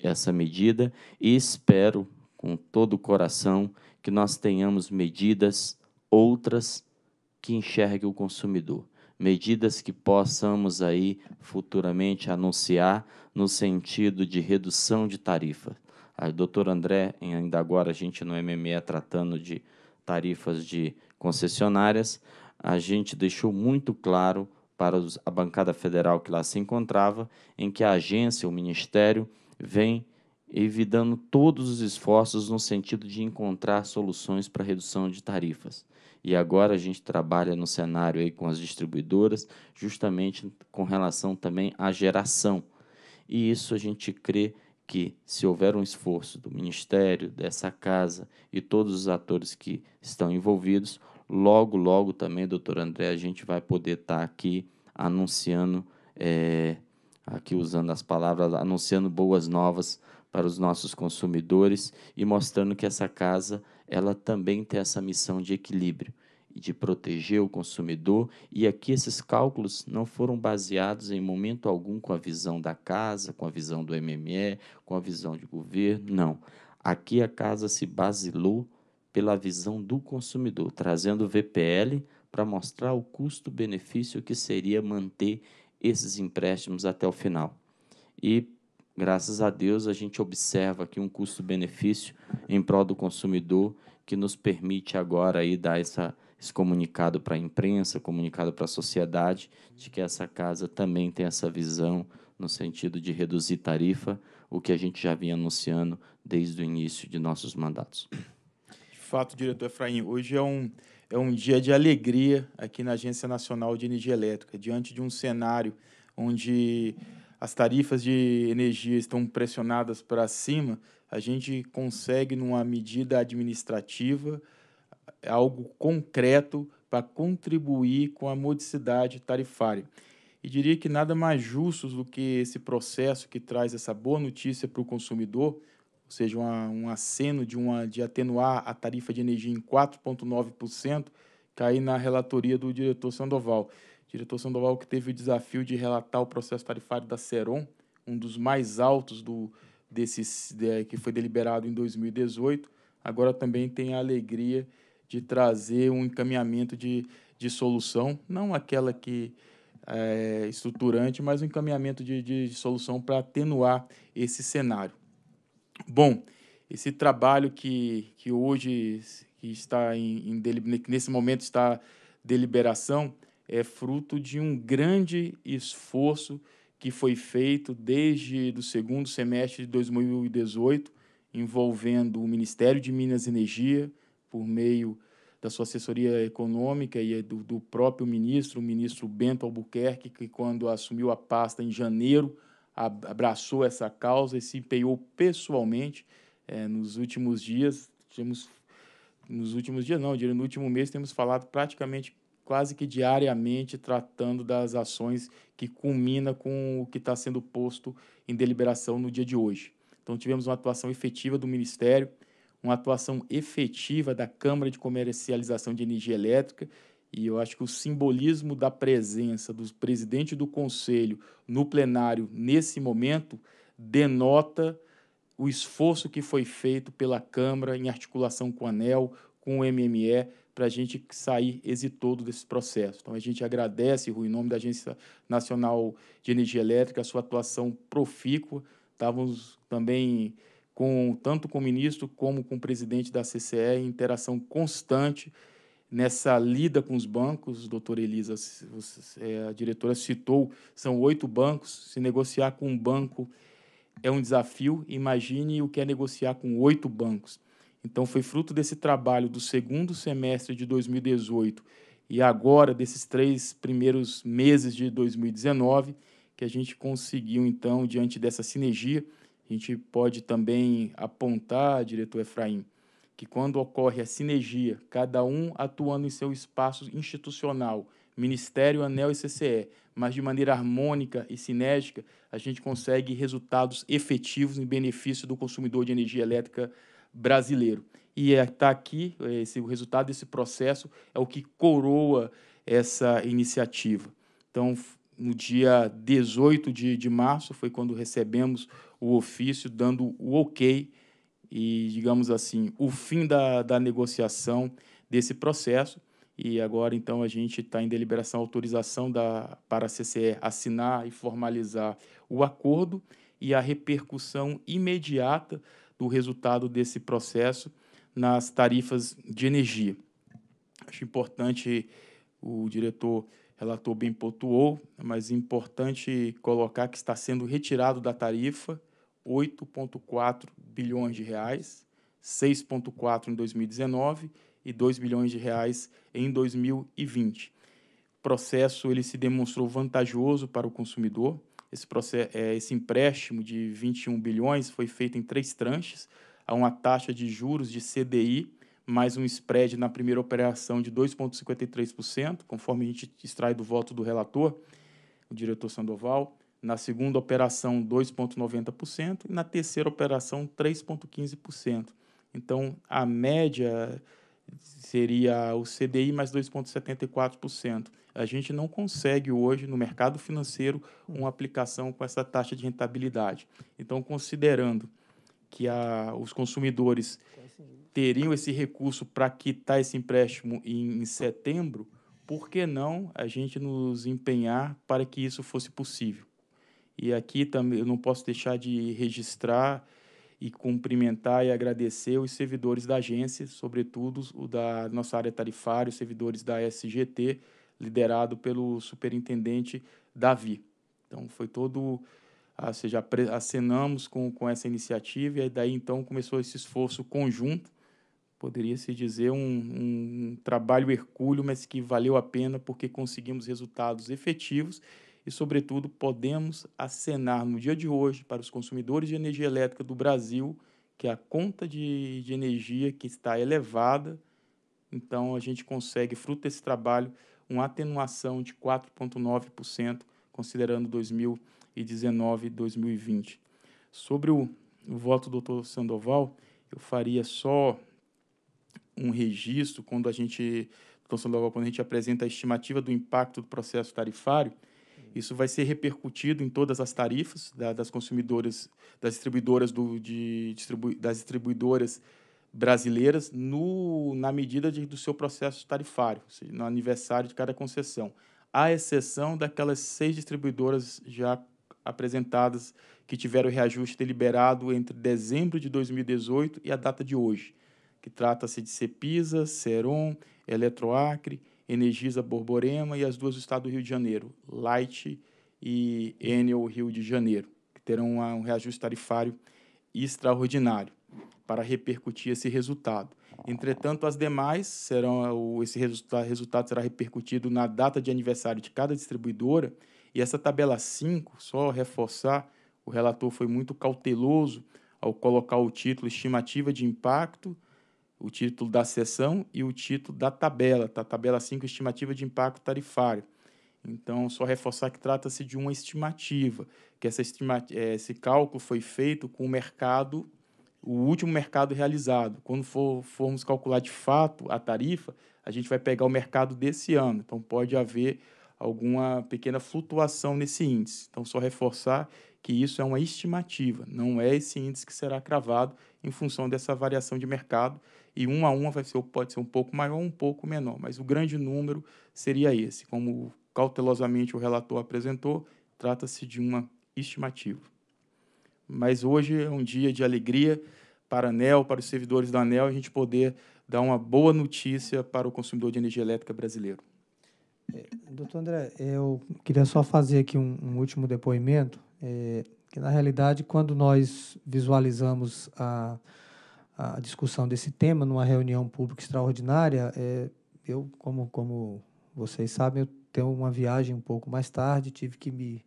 essa medida, e espero com todo o coração que nós tenhamos medidas outras que enxergue o consumidor, medidas que possamos aí futuramente anunciar no sentido de redução de tarifa. A ah, doutor André, ainda agora a gente no MME tratando de tarifas de concessionárias, a gente deixou muito claro para a bancada federal que lá se encontrava, em que a agência, o ministério, vem evitando todos os esforços no sentido de encontrar soluções para redução de tarifas. E agora a gente trabalha no cenário aí com as distribuidoras, justamente com relação também à geração. E isso a gente crê que, se houver um esforço do Ministério, dessa casa e todos os atores que estão envolvidos, logo, logo também, doutor André, a gente vai poder estar tá aqui anunciando, é, aqui usando as palavras, anunciando boas novas para os nossos consumidores e mostrando que essa casa ela também tem essa missão de equilíbrio e de proteger o consumidor e aqui esses cálculos não foram baseados em momento algum com a visão da casa, com a visão do MME, com a visão de governo, não. Aqui a casa se basilou pela visão do consumidor, trazendo o VPL para mostrar o custo-benefício que seria manter esses empréstimos até o final. E Graças a Deus, a gente observa aqui um custo-benefício em prol do consumidor que nos permite agora aí dar essa, esse comunicado para a imprensa, comunicado para a sociedade, de que essa casa também tem essa visão no sentido de reduzir tarifa, o que a gente já vinha anunciando desde o início de nossos mandatos. De fato, diretor Efraim, hoje é um, é um dia de alegria aqui na Agência Nacional de Energia Elétrica, diante de um cenário onde as tarifas de energia estão pressionadas para cima, a gente consegue, numa medida administrativa, algo concreto para contribuir com a modicidade tarifária. E diria que nada mais justo do que esse processo que traz essa boa notícia para o consumidor, ou seja, uma, um aceno de, uma, de atenuar a tarifa de energia em 4,9%, cair na relatoria do diretor Sandoval diretor Sandoval que teve o desafio de relatar o processo tarifário da Seron, um dos mais altos do desses de, que foi deliberado em 2018, agora também tem a alegria de trazer um encaminhamento de, de solução, não aquela que é, estruturante, mas um encaminhamento de, de, de solução para atenuar esse cenário. Bom, esse trabalho que, que hoje que está em, em nesse momento está deliberação, é fruto de um grande esforço que foi feito desde o segundo semestre de 2018, envolvendo o Ministério de Minas e Energia, por meio da sua assessoria econômica e eh, do, do próprio ministro, o ministro Bento Albuquerque, que quando assumiu a pasta em janeiro, abraçou essa causa e se empenhou pessoalmente é, nos últimos dias. Tínhamos, nos últimos dias, não, no último mês, temos falado praticamente quase que diariamente tratando das ações que culmina com o que está sendo posto em deliberação no dia de hoje. Então tivemos uma atuação efetiva do Ministério, uma atuação efetiva da Câmara de Comercialização de Energia Elétrica e eu acho que o simbolismo da presença do presidente do Conselho no plenário nesse momento denota o esforço que foi feito pela Câmara em articulação com o ANEL, com o MME, para a gente sair exitoso desse processo. Então, a gente agradece, Rui, em nome da Agência Nacional de Energia Elétrica, a sua atuação profícua. Estávamos também, com tanto com o ministro como com o presidente da CCE, em interação constante nessa lida com os bancos, doutora Elisa, é, a diretora citou, são oito bancos, se negociar com um banco é um desafio, imagine o que é negociar com oito bancos. Então, foi fruto desse trabalho do segundo semestre de 2018 e agora desses três primeiros meses de 2019 que a gente conseguiu, então, diante dessa sinergia, a gente pode também apontar, diretor Efraim, que quando ocorre a sinergia, cada um atuando em seu espaço institucional, Ministério, ANEL e CCE, mas de maneira harmônica e sinérgica, a gente consegue resultados efetivos em benefício do consumidor de energia elétrica brasileiro. E está é, aqui é, esse, o resultado desse processo é o que coroa essa iniciativa. Então, no dia 18 de, de março foi quando recebemos o ofício dando o ok e, digamos assim, o fim da, da negociação desse processo. E agora, então, a gente está em deliberação, autorização da, para a CCE assinar e formalizar o acordo e a repercussão imediata do resultado desse processo nas tarifas de energia. Acho importante, o diretor relator bem pontuou, mas importante colocar que está sendo retirado da tarifa 8,4 bilhões de reais, 6,4 em 2019 e 2 bilhões de reais em 2020. O processo ele se demonstrou vantajoso para o consumidor, esse, processo, é, esse empréstimo de 21 bilhões foi feito em três tranches, a uma taxa de juros de CDI, mais um spread na primeira operação de 2,53%, conforme a gente extrai do voto do relator, o diretor Sandoval. Na segunda operação, 2,90%. E na terceira operação, 3,15%. Então, a média seria o CDI mais 2,74% a gente não consegue hoje no mercado financeiro uma aplicação com essa taxa de rentabilidade. Então, considerando que a, os consumidores teriam esse recurso para quitar esse empréstimo em, em setembro, por que não a gente nos empenhar para que isso fosse possível? E aqui também eu não posso deixar de registrar e cumprimentar e agradecer os servidores da agência, sobretudo o da nossa área tarifária, os servidores da SGT, liderado pelo superintendente Davi. Então foi todo, ah, ou seja, acenamos com, com essa iniciativa e daí então começou esse esforço conjunto, poderia se dizer um, um trabalho hercúleo, mas que valeu a pena porque conseguimos resultados efetivos e, sobretudo, podemos acenar no dia de hoje para os consumidores de energia elétrica do Brasil que é a conta de, de energia que está elevada, então a gente consegue, fruto desse trabalho, uma atenuação de 4,9%, considerando 2019 e 2020. Sobre o, o voto do doutor Sandoval, eu faria só um registro quando a gente, doutor Sandoval, quando a gente apresenta a estimativa do impacto do processo tarifário, isso vai ser repercutido em todas as tarifas da, das consumidoras, das distribuidoras do, de distribu, das distribuidoras brasileiras no, na medida de, do seu processo tarifário, ou seja, no aniversário de cada concessão, à exceção daquelas seis distribuidoras já apresentadas que tiveram o reajuste deliberado entre dezembro de 2018 e a data de hoje, que trata-se de Cepisa, Seron, Eletroacre, Energisa Borborema e as duas do estado do Rio de Janeiro, Light e Enel Rio de Janeiro, que terão um reajuste tarifário extraordinário para repercutir esse resultado. Entretanto, as demais serão esse resultado será repercutido na data de aniversário de cada distribuidora e essa tabela 5, só reforçar, o relator foi muito cauteloso ao colocar o título estimativa de impacto, o título da sessão e o título da tabela, tá? Tabela 5, estimativa de impacto tarifário. Então, só reforçar que trata-se de uma estimativa, que essa estimativa eh, esse cálculo foi feito com o mercado o último mercado realizado. Quando for, formos calcular de fato a tarifa, a gente vai pegar o mercado desse ano. Então, pode haver alguma pequena flutuação nesse índice. Então, só reforçar que isso é uma estimativa, não é esse índice que será cravado em função dessa variação de mercado. E um a um vai ser, pode ser um pouco maior um pouco menor, mas o grande número seria esse. Como cautelosamente o relator apresentou, trata-se de uma estimativa mas hoje é um dia de alegria para a ANEL, para os servidores da ANEL, a gente poder dar uma boa notícia para o consumidor de energia elétrica brasileiro. É, doutor André, eu queria só fazer aqui um, um último depoimento, é, que na realidade, quando nós visualizamos a, a discussão desse tema numa reunião pública extraordinária, é, eu, como, como vocês sabem, eu tenho uma viagem um pouco mais tarde, tive que me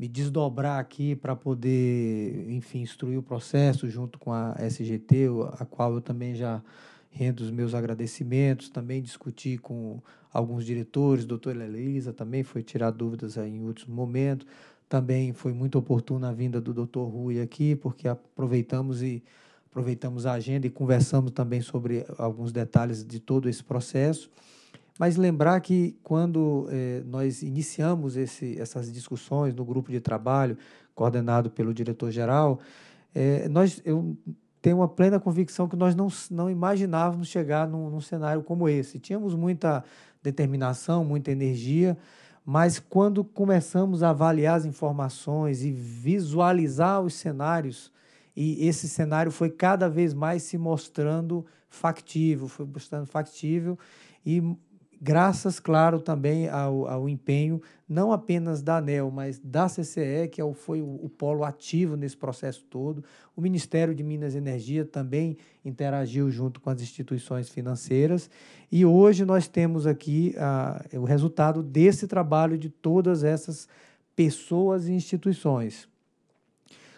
me desdobrar aqui para poder, enfim, instruir o processo junto com a SGT, a qual eu também já rendo os meus agradecimentos, também discuti com alguns diretores, doutora Elisa também foi tirar dúvidas aí em outros momentos, também foi muito oportuna a vinda do doutor Rui aqui, porque aproveitamos e aproveitamos a agenda e conversamos também sobre alguns detalhes de todo esse processo. Mas lembrar que quando eh, nós iniciamos esse, essas discussões no grupo de trabalho, coordenado pelo diretor-geral, eh, nós, eu tenho uma plena convicção que nós não, não imaginávamos chegar num, num cenário como esse. Tínhamos muita determinação, muita energia, mas quando começamos a avaliar as informações e visualizar os cenários, e esse cenário foi cada vez mais se mostrando factível, foi mostrando factível e graças, claro, também ao, ao, empenho, não apenas da ANEL, mas da CCE, que é foi o, o, polo ativo nesse processo todo. O Ministério de Minas e Energia também interagiu junto com as instituições financeiras. E hoje nós temos aqui ah, o resultado desse trabalho de todas essas pessoas e instituições.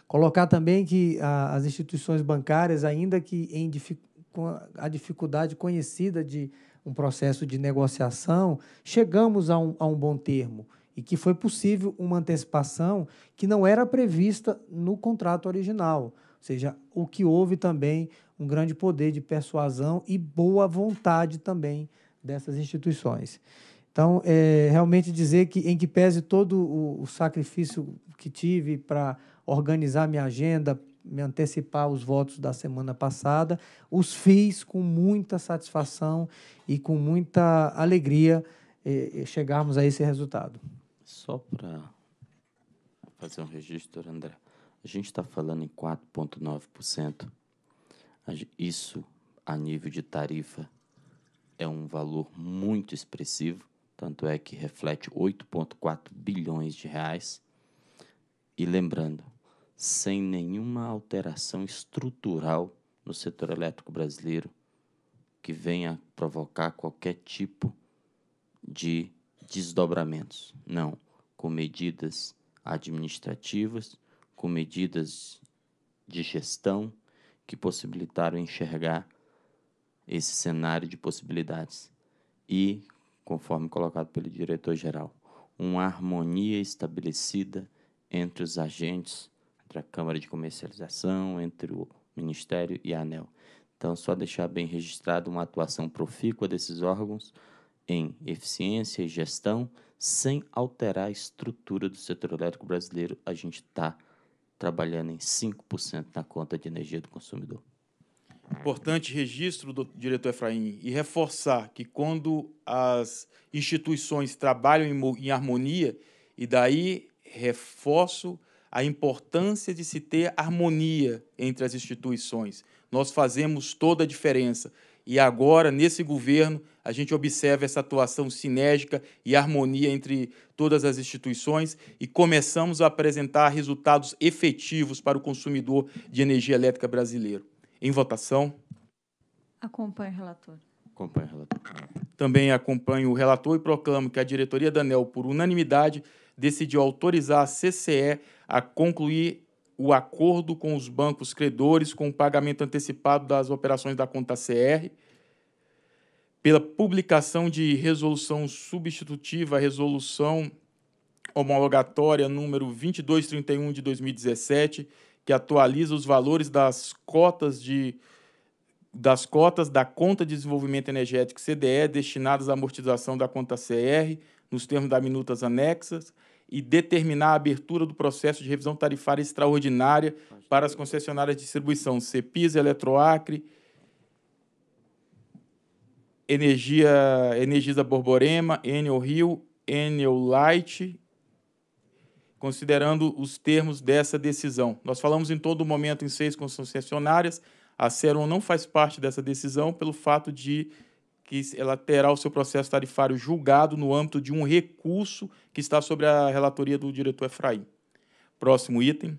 Colocar também que ah, as instituições bancárias, ainda que em, com a dificuldade conhecida de um processo de negociação, chegamos a um, a um bom termo e que foi possível uma antecipação que não era prevista no contrato original. Ou seja, o que houve também um grande poder de persuasão e boa vontade também dessas instituições. Então, é, realmente dizer que, em que pese todo o, o sacrifício que tive para organizar minha agenda, me antecipar os votos da semana passada, os fiz com muita satisfação e com muita alegria eh, eh chegarmos a esse resultado. Só para fazer um registro, André, a gente está falando em 4,9%. Isso, a nível de tarifa, é um valor muito expressivo, tanto é que reflete 8,4 bilhões de reais. E lembrando, sem nenhuma alteração estrutural no setor elétrico brasileiro que venha provocar qualquer tipo de desdobramentos. Não, com medidas administrativas, com medidas de gestão que possibilitaram enxergar esse cenário de possibilidades e, conforme colocado pelo diretor-geral, uma harmonia estabelecida entre os agentes, entre a Câmara de Comercialização, entre o Ministério e a ANEL. Então, só deixar bem registrado uma atuação profícua desses órgãos em eficiência e gestão, sem alterar a estrutura do setor elétrico brasileiro. A gente está trabalhando em 5% na conta de energia do consumidor. Importante registro do diretor Efraim e reforçar que quando as instituições trabalham em, harmonia, e daí reforço a importância de se ter harmonia entre as instituições. Nós fazemos toda a diferença. E agora, nesse governo, a gente observa essa atuação sinérgica e harmonia entre todas as instituições e começamos a apresentar resultados efetivos para o consumidor de energia elétrica brasileiro. Em votação. Acompanhe o relator. Acompanhe o relator. Também acompanho o relator e proclamo que a diretoria da ANEL, por unanimidade, decidiu autorizar a CCE a concluir o acordo com os bancos credores com o pagamento antecipado das operações da conta CR, pela publicação de resolução substitutiva, resolução homologatória número 2231 de 2017, que atualiza os valores das cotas de das cotas da conta de desenvolvimento energético CDE destinadas à amortização da conta CR, nos termos das minutas anexas, e determinar a abertura do processo de revisão tarifária extraordinária para as concessionárias de distribuição CEPIS, Eletroacre, Energia, Energisa Borborema, Enel Rio, Enel Light, considerando os termos dessa decisão. Nós falamos em todo momento em seis concessionárias, a Ceron não faz parte dessa decisão pelo fato de que ela terá o seu processo tarifário julgado no âmbito de um recurso que está sobre a relatoria do diretor Efraim. Próximo item.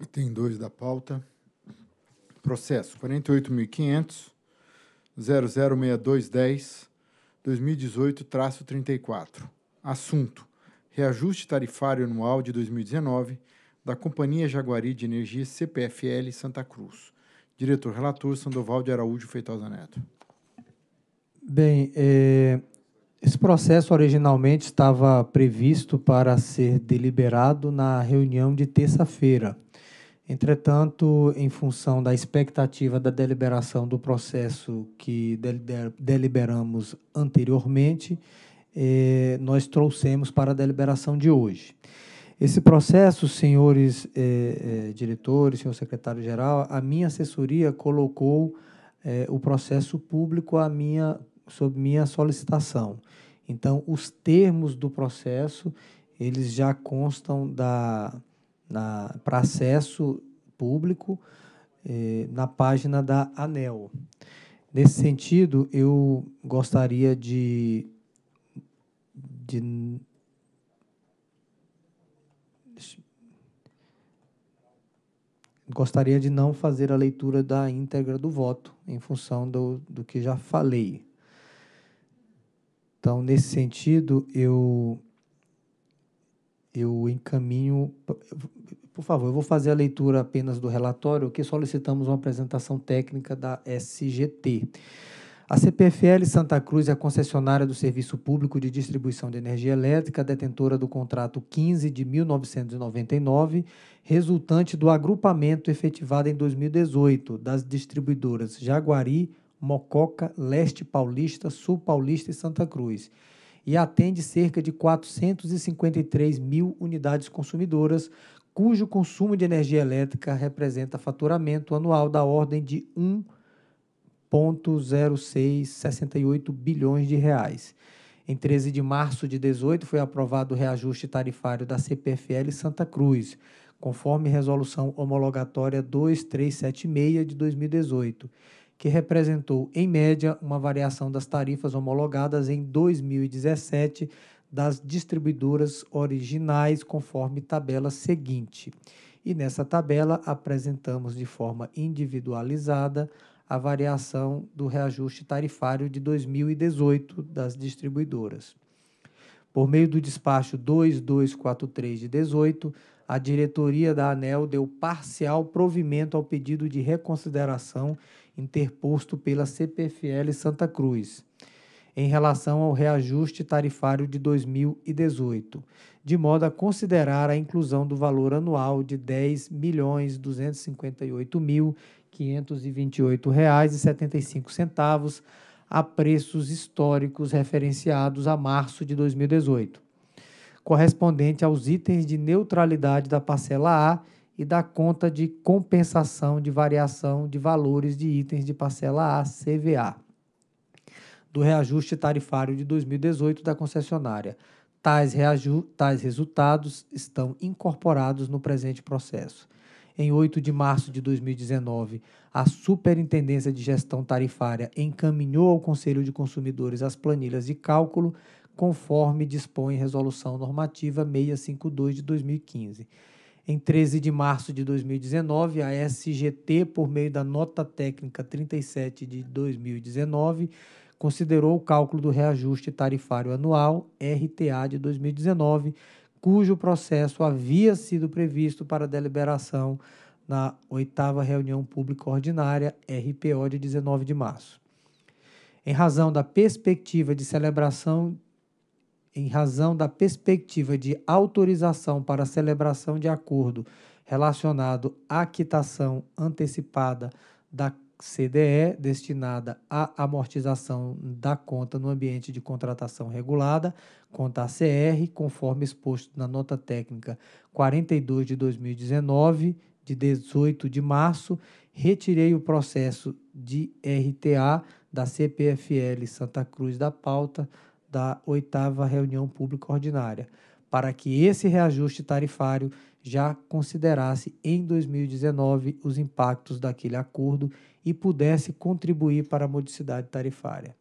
Item 2 da pauta. Processo 48.500 2018-34. Assunto: Reajuste tarifário anual de 2019 da Companhia Jaguari de Energia CPFL Santa Cruz. Diretor relator Sandoval de Araújo Feitosa Neto. Bem, é, esse processo originalmente estava previsto para ser deliberado na reunião de terça-feira. Entretanto, em função da expectativa da deliberação do processo que deliberamos anteriormente, eh, nós trouxemos para a deliberação de hoje. Esse processo, senhores eh, eh diretores, senhor secretário-geral, a minha assessoria colocou eh, o processo público à minha sob minha solicitação. Então, os termos do processo, eles já constam da, para acesso público eh, na página da ANEL. Nesse sentido, eu gostaria de, de gostaria de não fazer a leitura da íntegra do voto, em função do, do que já falei. Então, nesse sentido, eu eu encaminho, por favor, eu vou fazer a leitura apenas do relatório, que solicitamos uma apresentação técnica da SGT. A CPFL Santa Cruz é a concessionária do Serviço Público de Distribuição de Energia Elétrica, detentora do contrato 15 de 1999, resultante do agrupamento efetivado em 2018 das distribuidoras Jaguari, Mococa, Leste Paulista, Sul Paulista e Santa Cruz e atende cerca de 453 mil unidades consumidoras, cujo consumo de energia elétrica representa faturamento anual da ordem de 1,0668 bilhões de reais. Em 13 de março de 2018, foi aprovado o reajuste tarifário da CPFL Santa Cruz, conforme resolução homologatória 2376 de 2018 que representou, em média, uma variação das tarifas homologadas em 2017 das distribuidoras originais, conforme tabela seguinte. E nessa tabela apresentamos de forma individualizada a variação do reajuste tarifário de 2018 das distribuidoras. Por meio do despacho 2243 de 18, a diretoria da ANEL deu parcial provimento ao pedido de reconsideração interposto pela CPFL Santa Cruz em relação ao reajuste tarifário de 2018, de modo a considerar a inclusão do valor anual de R$ 10.258.528,75 a preços históricos referenciados a março de 2018, correspondente aos itens de neutralidade da parcela A e da conta de compensação de variação de valores de itens de parcela A, CVA, do reajuste tarifário de 2018 da concessionária. Tais, tais resultados estão incorporados no presente processo. Em 8 de março de 2019, a Superintendência de Gestão Tarifária encaminhou ao Conselho de Consumidores as planilhas de cálculo, conforme dispõe Resolução Normativa 652 de 2015 em 13 de março de 2019, a SGT, por meio da nota técnica 37 de 2019, considerou o cálculo do reajuste tarifário anual, RTA, de 2019, cujo processo havia sido previsto para deliberação na oitava reunião pública ordinária, RPO, de 19 de março. Em razão da perspectiva de celebração em razão da perspectiva de autorização para celebração de acordo relacionado à quitação antecipada da CDE destinada à amortização da conta no ambiente de contratação regulada, conta ACR, conforme exposto na nota técnica 42 de 2019, de 18 de março, retirei o processo de RTA da CPFL Santa Cruz da pauta da oitava reunião pública ordinária, para que esse reajuste tarifário já considerasse em 2019 os impactos daquele acordo e pudesse contribuir para a modicidade tarifária.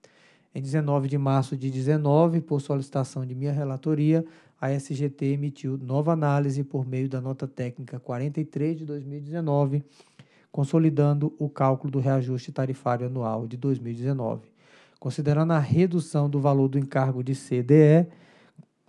Em 19 de março de 19, por solicitação de minha relatoria, a SGT emitiu nova análise por meio da nota técnica 43 de 2019, consolidando o cálculo do reajuste tarifário anual de 2019 considerando a redução do valor do encargo de CDE,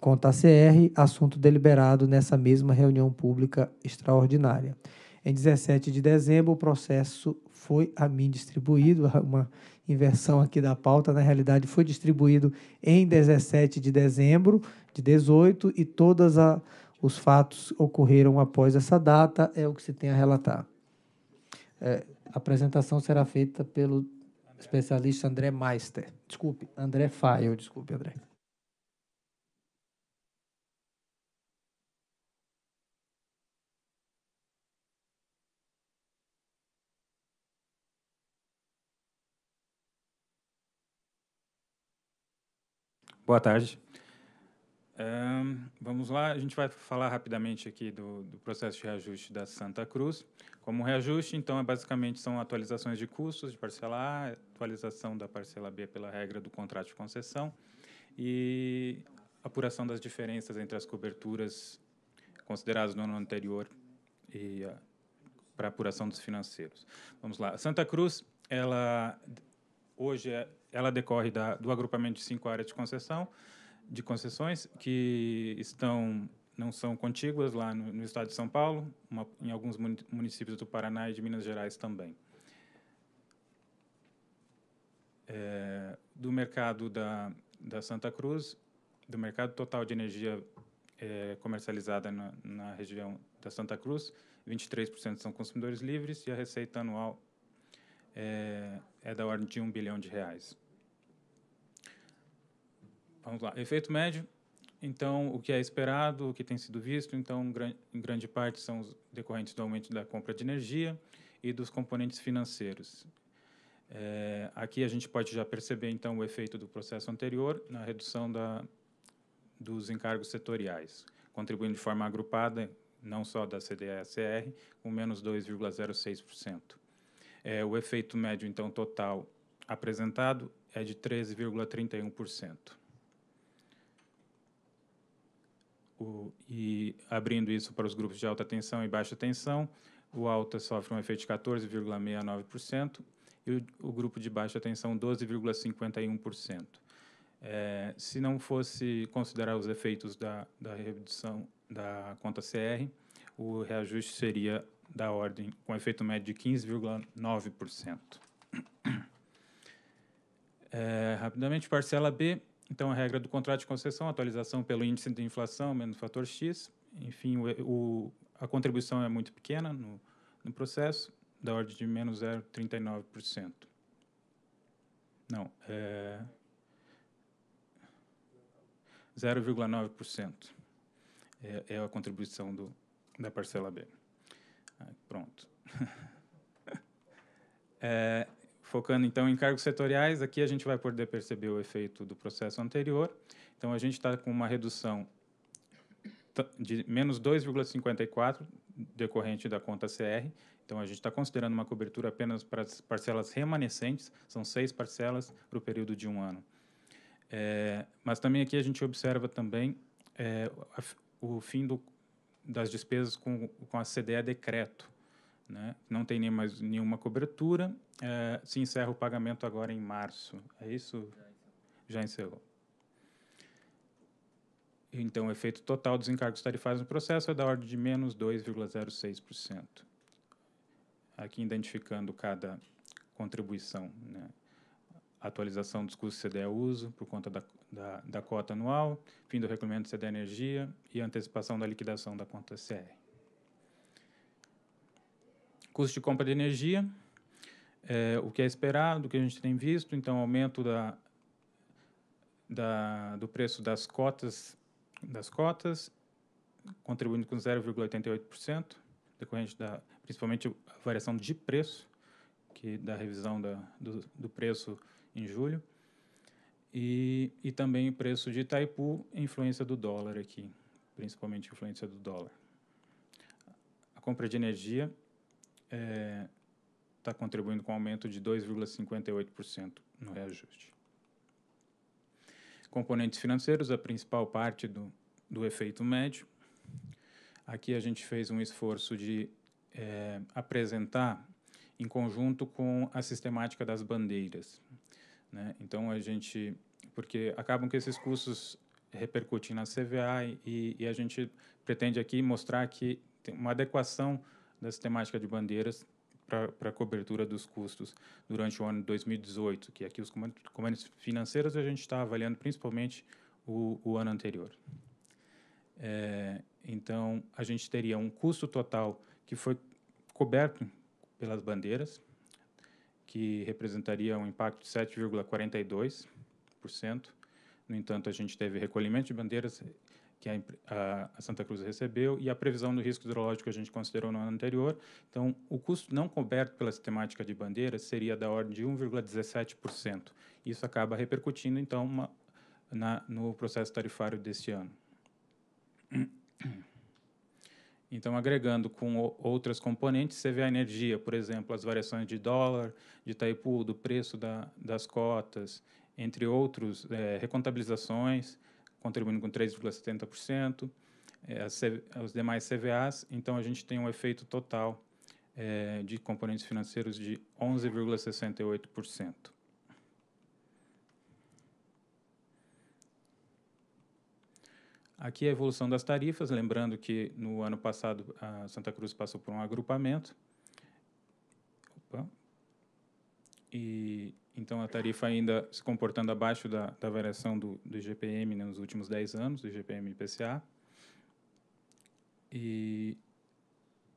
conta CR, assunto deliberado nessa mesma reunião pública extraordinária. Em 17 de dezembro, o processo foi a mim distribuído, uma inversão aqui da pauta, na realidade foi distribuído em 17 de dezembro de 18 e todos os fatos ocorreram após essa data, é o que se tem a relatar. É, a apresentação será feita pelo Especialista André Meister. Desculpe, André Faio. Desculpe, André. Boa tarde. Um, vamos lá, a gente vai falar rapidamente aqui do, do, processo de reajuste da Santa Cruz. Como reajuste, então, é basicamente são atualizações de custos de parcela A, atualização da parcela B pela regra do contrato de concessão e apuração das diferenças entre as coberturas consideradas no ano anterior e para apuração dos financeiros. Vamos lá. A Santa Cruz, ela hoje é, ela decorre da, do agrupamento de cinco áreas de concessão de concessões que estão não são contíguas lá no, no estado de São Paulo, uma, em alguns municípios do Paraná e de Minas Gerais também. É, do mercado da, da Santa Cruz, do mercado total de energia é, comercializada na, na, região da Santa Cruz, 23% são consumidores livres e a receita anual é, é da ordem de um bilhão de reais vamos lá, efeito médio, então o que é esperado, o que tem sido visto, então em grande parte são os decorrentes do aumento da compra de energia e dos componentes financeiros. É, aqui a gente pode já perceber então o efeito do processo anterior na redução da, dos encargos setoriais, contribuindo de forma agrupada não só da CDE-CR, com menos 2,06%. É, o efeito médio então total apresentado é de 13,31%. o, e abrindo isso para os grupos de alta tensão e baixa tensão, o alta sofre um efeito de 14,69% e o, o, grupo de baixa tensão 12,51%. É, se não fosse considerar os efeitos da, da redução da conta CR, o reajuste seria da ordem com efeito médio de 15,9%. É, rapidamente, parcela B então, a regra do contrato de concessão, atualização pelo índice de inflação menos fator X. Enfim, o, o, a contribuição é muito pequena no, no processo, da ordem de menos 0,39%. Não, é 0,9% é, é a contribuição do, da parcela B. Ah, pronto. é, Focando então em cargos setoriais, aqui a gente vai poder perceber o efeito do processo anterior. Então a gente está com uma redução de menos 2,54 decorrente da conta CR. Então a gente está considerando uma cobertura apenas para as parcelas remanescentes, são seis parcelas para o período de um ano. É, mas também aqui a gente observa também é, o fim do, das despesas com, com a CDE decreto né? não tem nem mais nenhuma cobertura. É, se encerra o pagamento agora em março. É isso? Já encerrou. Então, o efeito total dos encargos tarifários no processo é da ordem de menos 2,06%. Aqui identificando cada contribuição. Né? Atualização dos custos CDE uso por conta da, da, da cota anual, fim do regulamento CDE energia e antecipação da liquidação da conta CR. Custo de compra de energia, é, o que é esperado, o que a gente tem visto, então aumento da, da, do preço das cotas, das cotas, contribuindo com 0,88%, decorrente da principalmente a variação de preço, que da revisão da, do, do preço em julho, e, e também o preço de Itaipu, influência do dólar aqui, principalmente influência do dólar. A compra de energia está é, tá contribuindo com um aumento de 2,58% no reajuste. Componentes financeiros, a principal parte do, do efeito médio. Aqui a gente fez um esforço de é, apresentar em conjunto com a sistemática das bandeiras. Né? Então a gente, porque acabam que esses custos repercutem na CVA e, e a gente pretende aqui mostrar que tem uma adequação da sistemática de bandeiras para a cobertura dos custos durante o ano de 2018, que aqui os comandos financeiros a gente está avaliando principalmente o, o ano anterior. É, então, a gente teria um custo total que foi coberto pelas bandeiras, que representaria um impacto de 7,42%. No entanto, a gente teve recolhimento de bandeiras que a, a, Santa Cruz recebeu e a previsão do risco hidrológico que a gente considerou no ano anterior. Então, o custo não coberto pela sistemática de bandeiras seria da ordem de 1,17%. Isso acaba repercutindo, então, uma, na, no processo tarifário deste ano. Então, agregando com o, outras componentes, você vê a energia, por exemplo, as variações de dólar, de Itaipu, do preço da, das cotas, entre outros, é, recontabilizações, contribuindo com 3,70%, é, os demais CVAs. Então, a gente tem um efeito total é, de componentes financeiros de 11,68%. Aqui é a evolução das tarifas, lembrando que no ano passado a Santa Cruz passou por um agrupamento. Opa. E então a tarifa ainda se comportando abaixo da, da variação do, do GPM né, nos últimos 10 anos, do GPM IPCA. E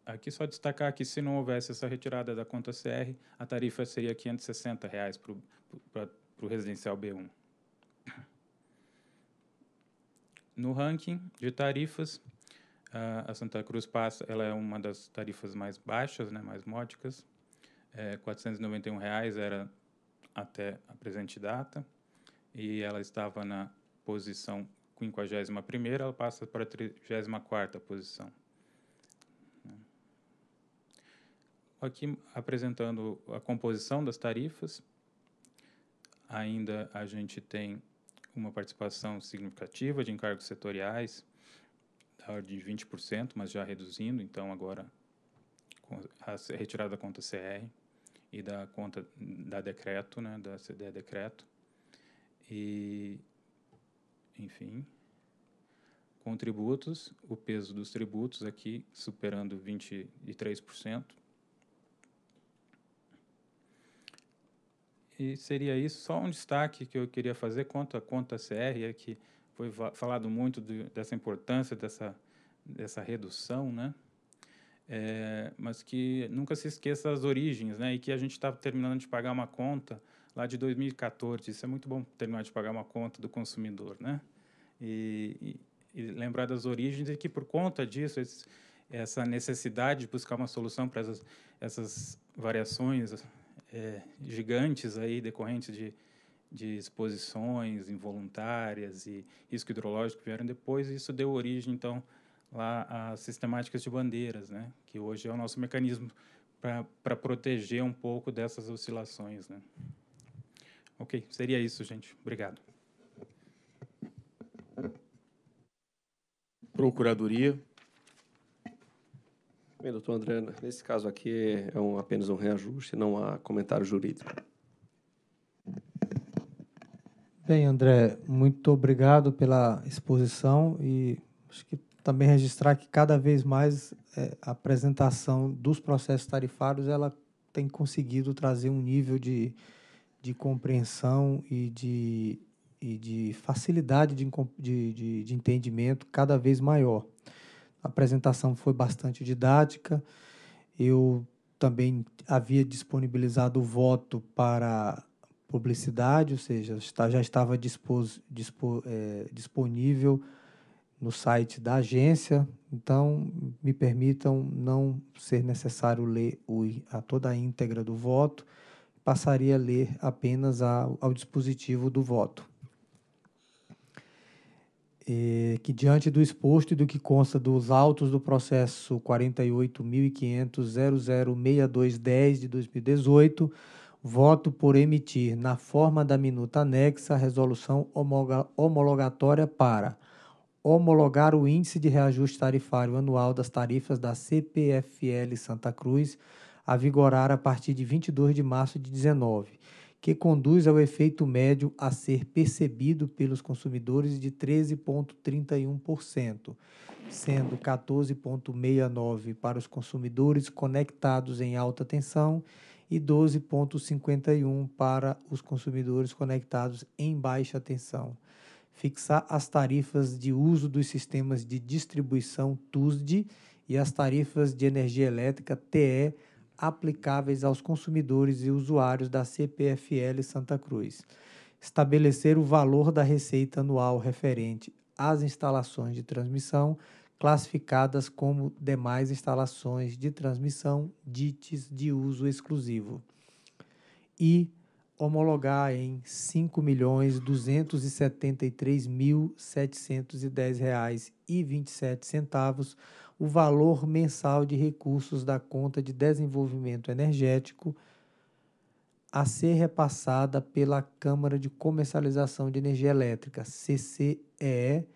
aqui só destacar que se não houvesse essa retirada da conta CR, a tarifa seria R$ 560,00 reais para o residencial B1. No ranking de tarifas, a Santa Cruz passa, ela é uma das tarifas mais baixas, né, mais módicas. É, R$ 491,00 reais era até a presente data, e ela estava na posição 51, ela passa para a 34 posição. Aqui apresentando a composição das tarifas, ainda a gente tem uma participação significativa de encargos setoriais, da ordem de 20%, mas já reduzindo, então agora a retirada da conta CR e da conta da decreto, né, da CD decreto. E enfim, com tributos, o peso dos tributos aqui superando 23%. E seria isso, só um destaque que eu queria fazer quanto à conta CR, é que foi falado muito dessa importância dessa, dessa redução, né? é, mas que nunca se esqueça as origens, né? E que a gente está terminando de pagar uma conta lá de 2014. Isso é muito bom terminar de pagar uma conta do consumidor, né? E, e, e lembrar das origens e que por conta disso esse, essa necessidade de buscar uma solução para essas, essas variações é, gigantes aí decorrentes de, de exposições involuntárias e risco hidrológico que vieram depois, isso deu origem então lá as sistemáticas de bandeiras, né? que hoje é o nosso mecanismo para proteger um pouco dessas oscilações. Né? Ok, seria isso, gente. Obrigado. Procuradoria. Bem, doutor André, nesse caso aqui é um, apenas um reajuste, não há comentário jurídico. Bem, André, muito obrigado pela exposição e acho que também registrar que cada vez mais é, a apresentação dos processos tarifários ela tem conseguido trazer um nível de, de compreensão e de, e de facilidade de, de, de, de entendimento cada vez maior. A apresentação foi bastante didática, eu também havia disponibilizado o voto para publicidade, ou seja, já estava dispos, dispo, é, disponível no site da agência, então me permitam não ser necessário ler o, a toda a íntegra do voto, passaria a ler apenas a, ao dispositivo do voto. E, é, que diante do exposto e do que consta dos autos do processo 48.500.006210 de 2018, voto por emitir, na forma da minuta anexa, a resolução homologatória para homologar o Índice de Reajuste Tarifário Anual das Tarifas da CPFL Santa Cruz, a vigorar a partir de 22 de março de 19, que conduz ao efeito médio a ser percebido pelos consumidores de 13,31%, sendo 14,69% para os consumidores conectados em alta tensão e 12,51% para os consumidores conectados em baixa tensão fixar as tarifas de uso dos sistemas de distribuição TUSD e as tarifas de energia elétrica TE aplicáveis aos consumidores e usuários da CPFL Santa Cruz. Estabelecer o valor da receita anual referente às instalações de transmissão classificadas como demais instalações de transmissão ditas de uso exclusivo. E homologar em R$ 5.273.710,27 o valor mensal de recursos da conta de desenvolvimento energético a ser repassada pela Câmara de Comercialização de Energia Elétrica, CCEE,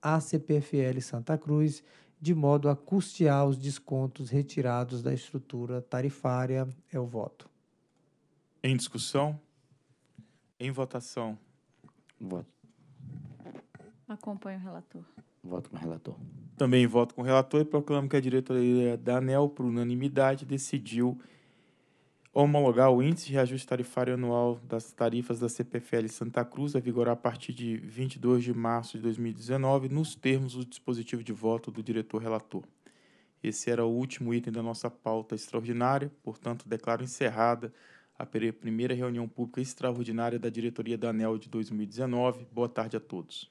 a CPFL Santa Cruz, de modo a custear os descontos retirados da estrutura tarifária. É o voto. Em discussão? Em votação. Voto. Acompanho o relator. Voto com o relator. Também voto com o relator e proclamo que a diretoria da ANEL, por unanimidade, decidiu homologar o índice de reajuste tarifário anual das tarifas da CPFL Santa Cruz a vigorar a partir de 22 de março de 2019, nos termos do dispositivo de voto do diretor relator. Esse era o último item da nossa pauta extraordinária, portanto, declaro encerrada a primeira reunião pública extraordinária da diretoria da ANEL de 2019. Boa tarde a todos.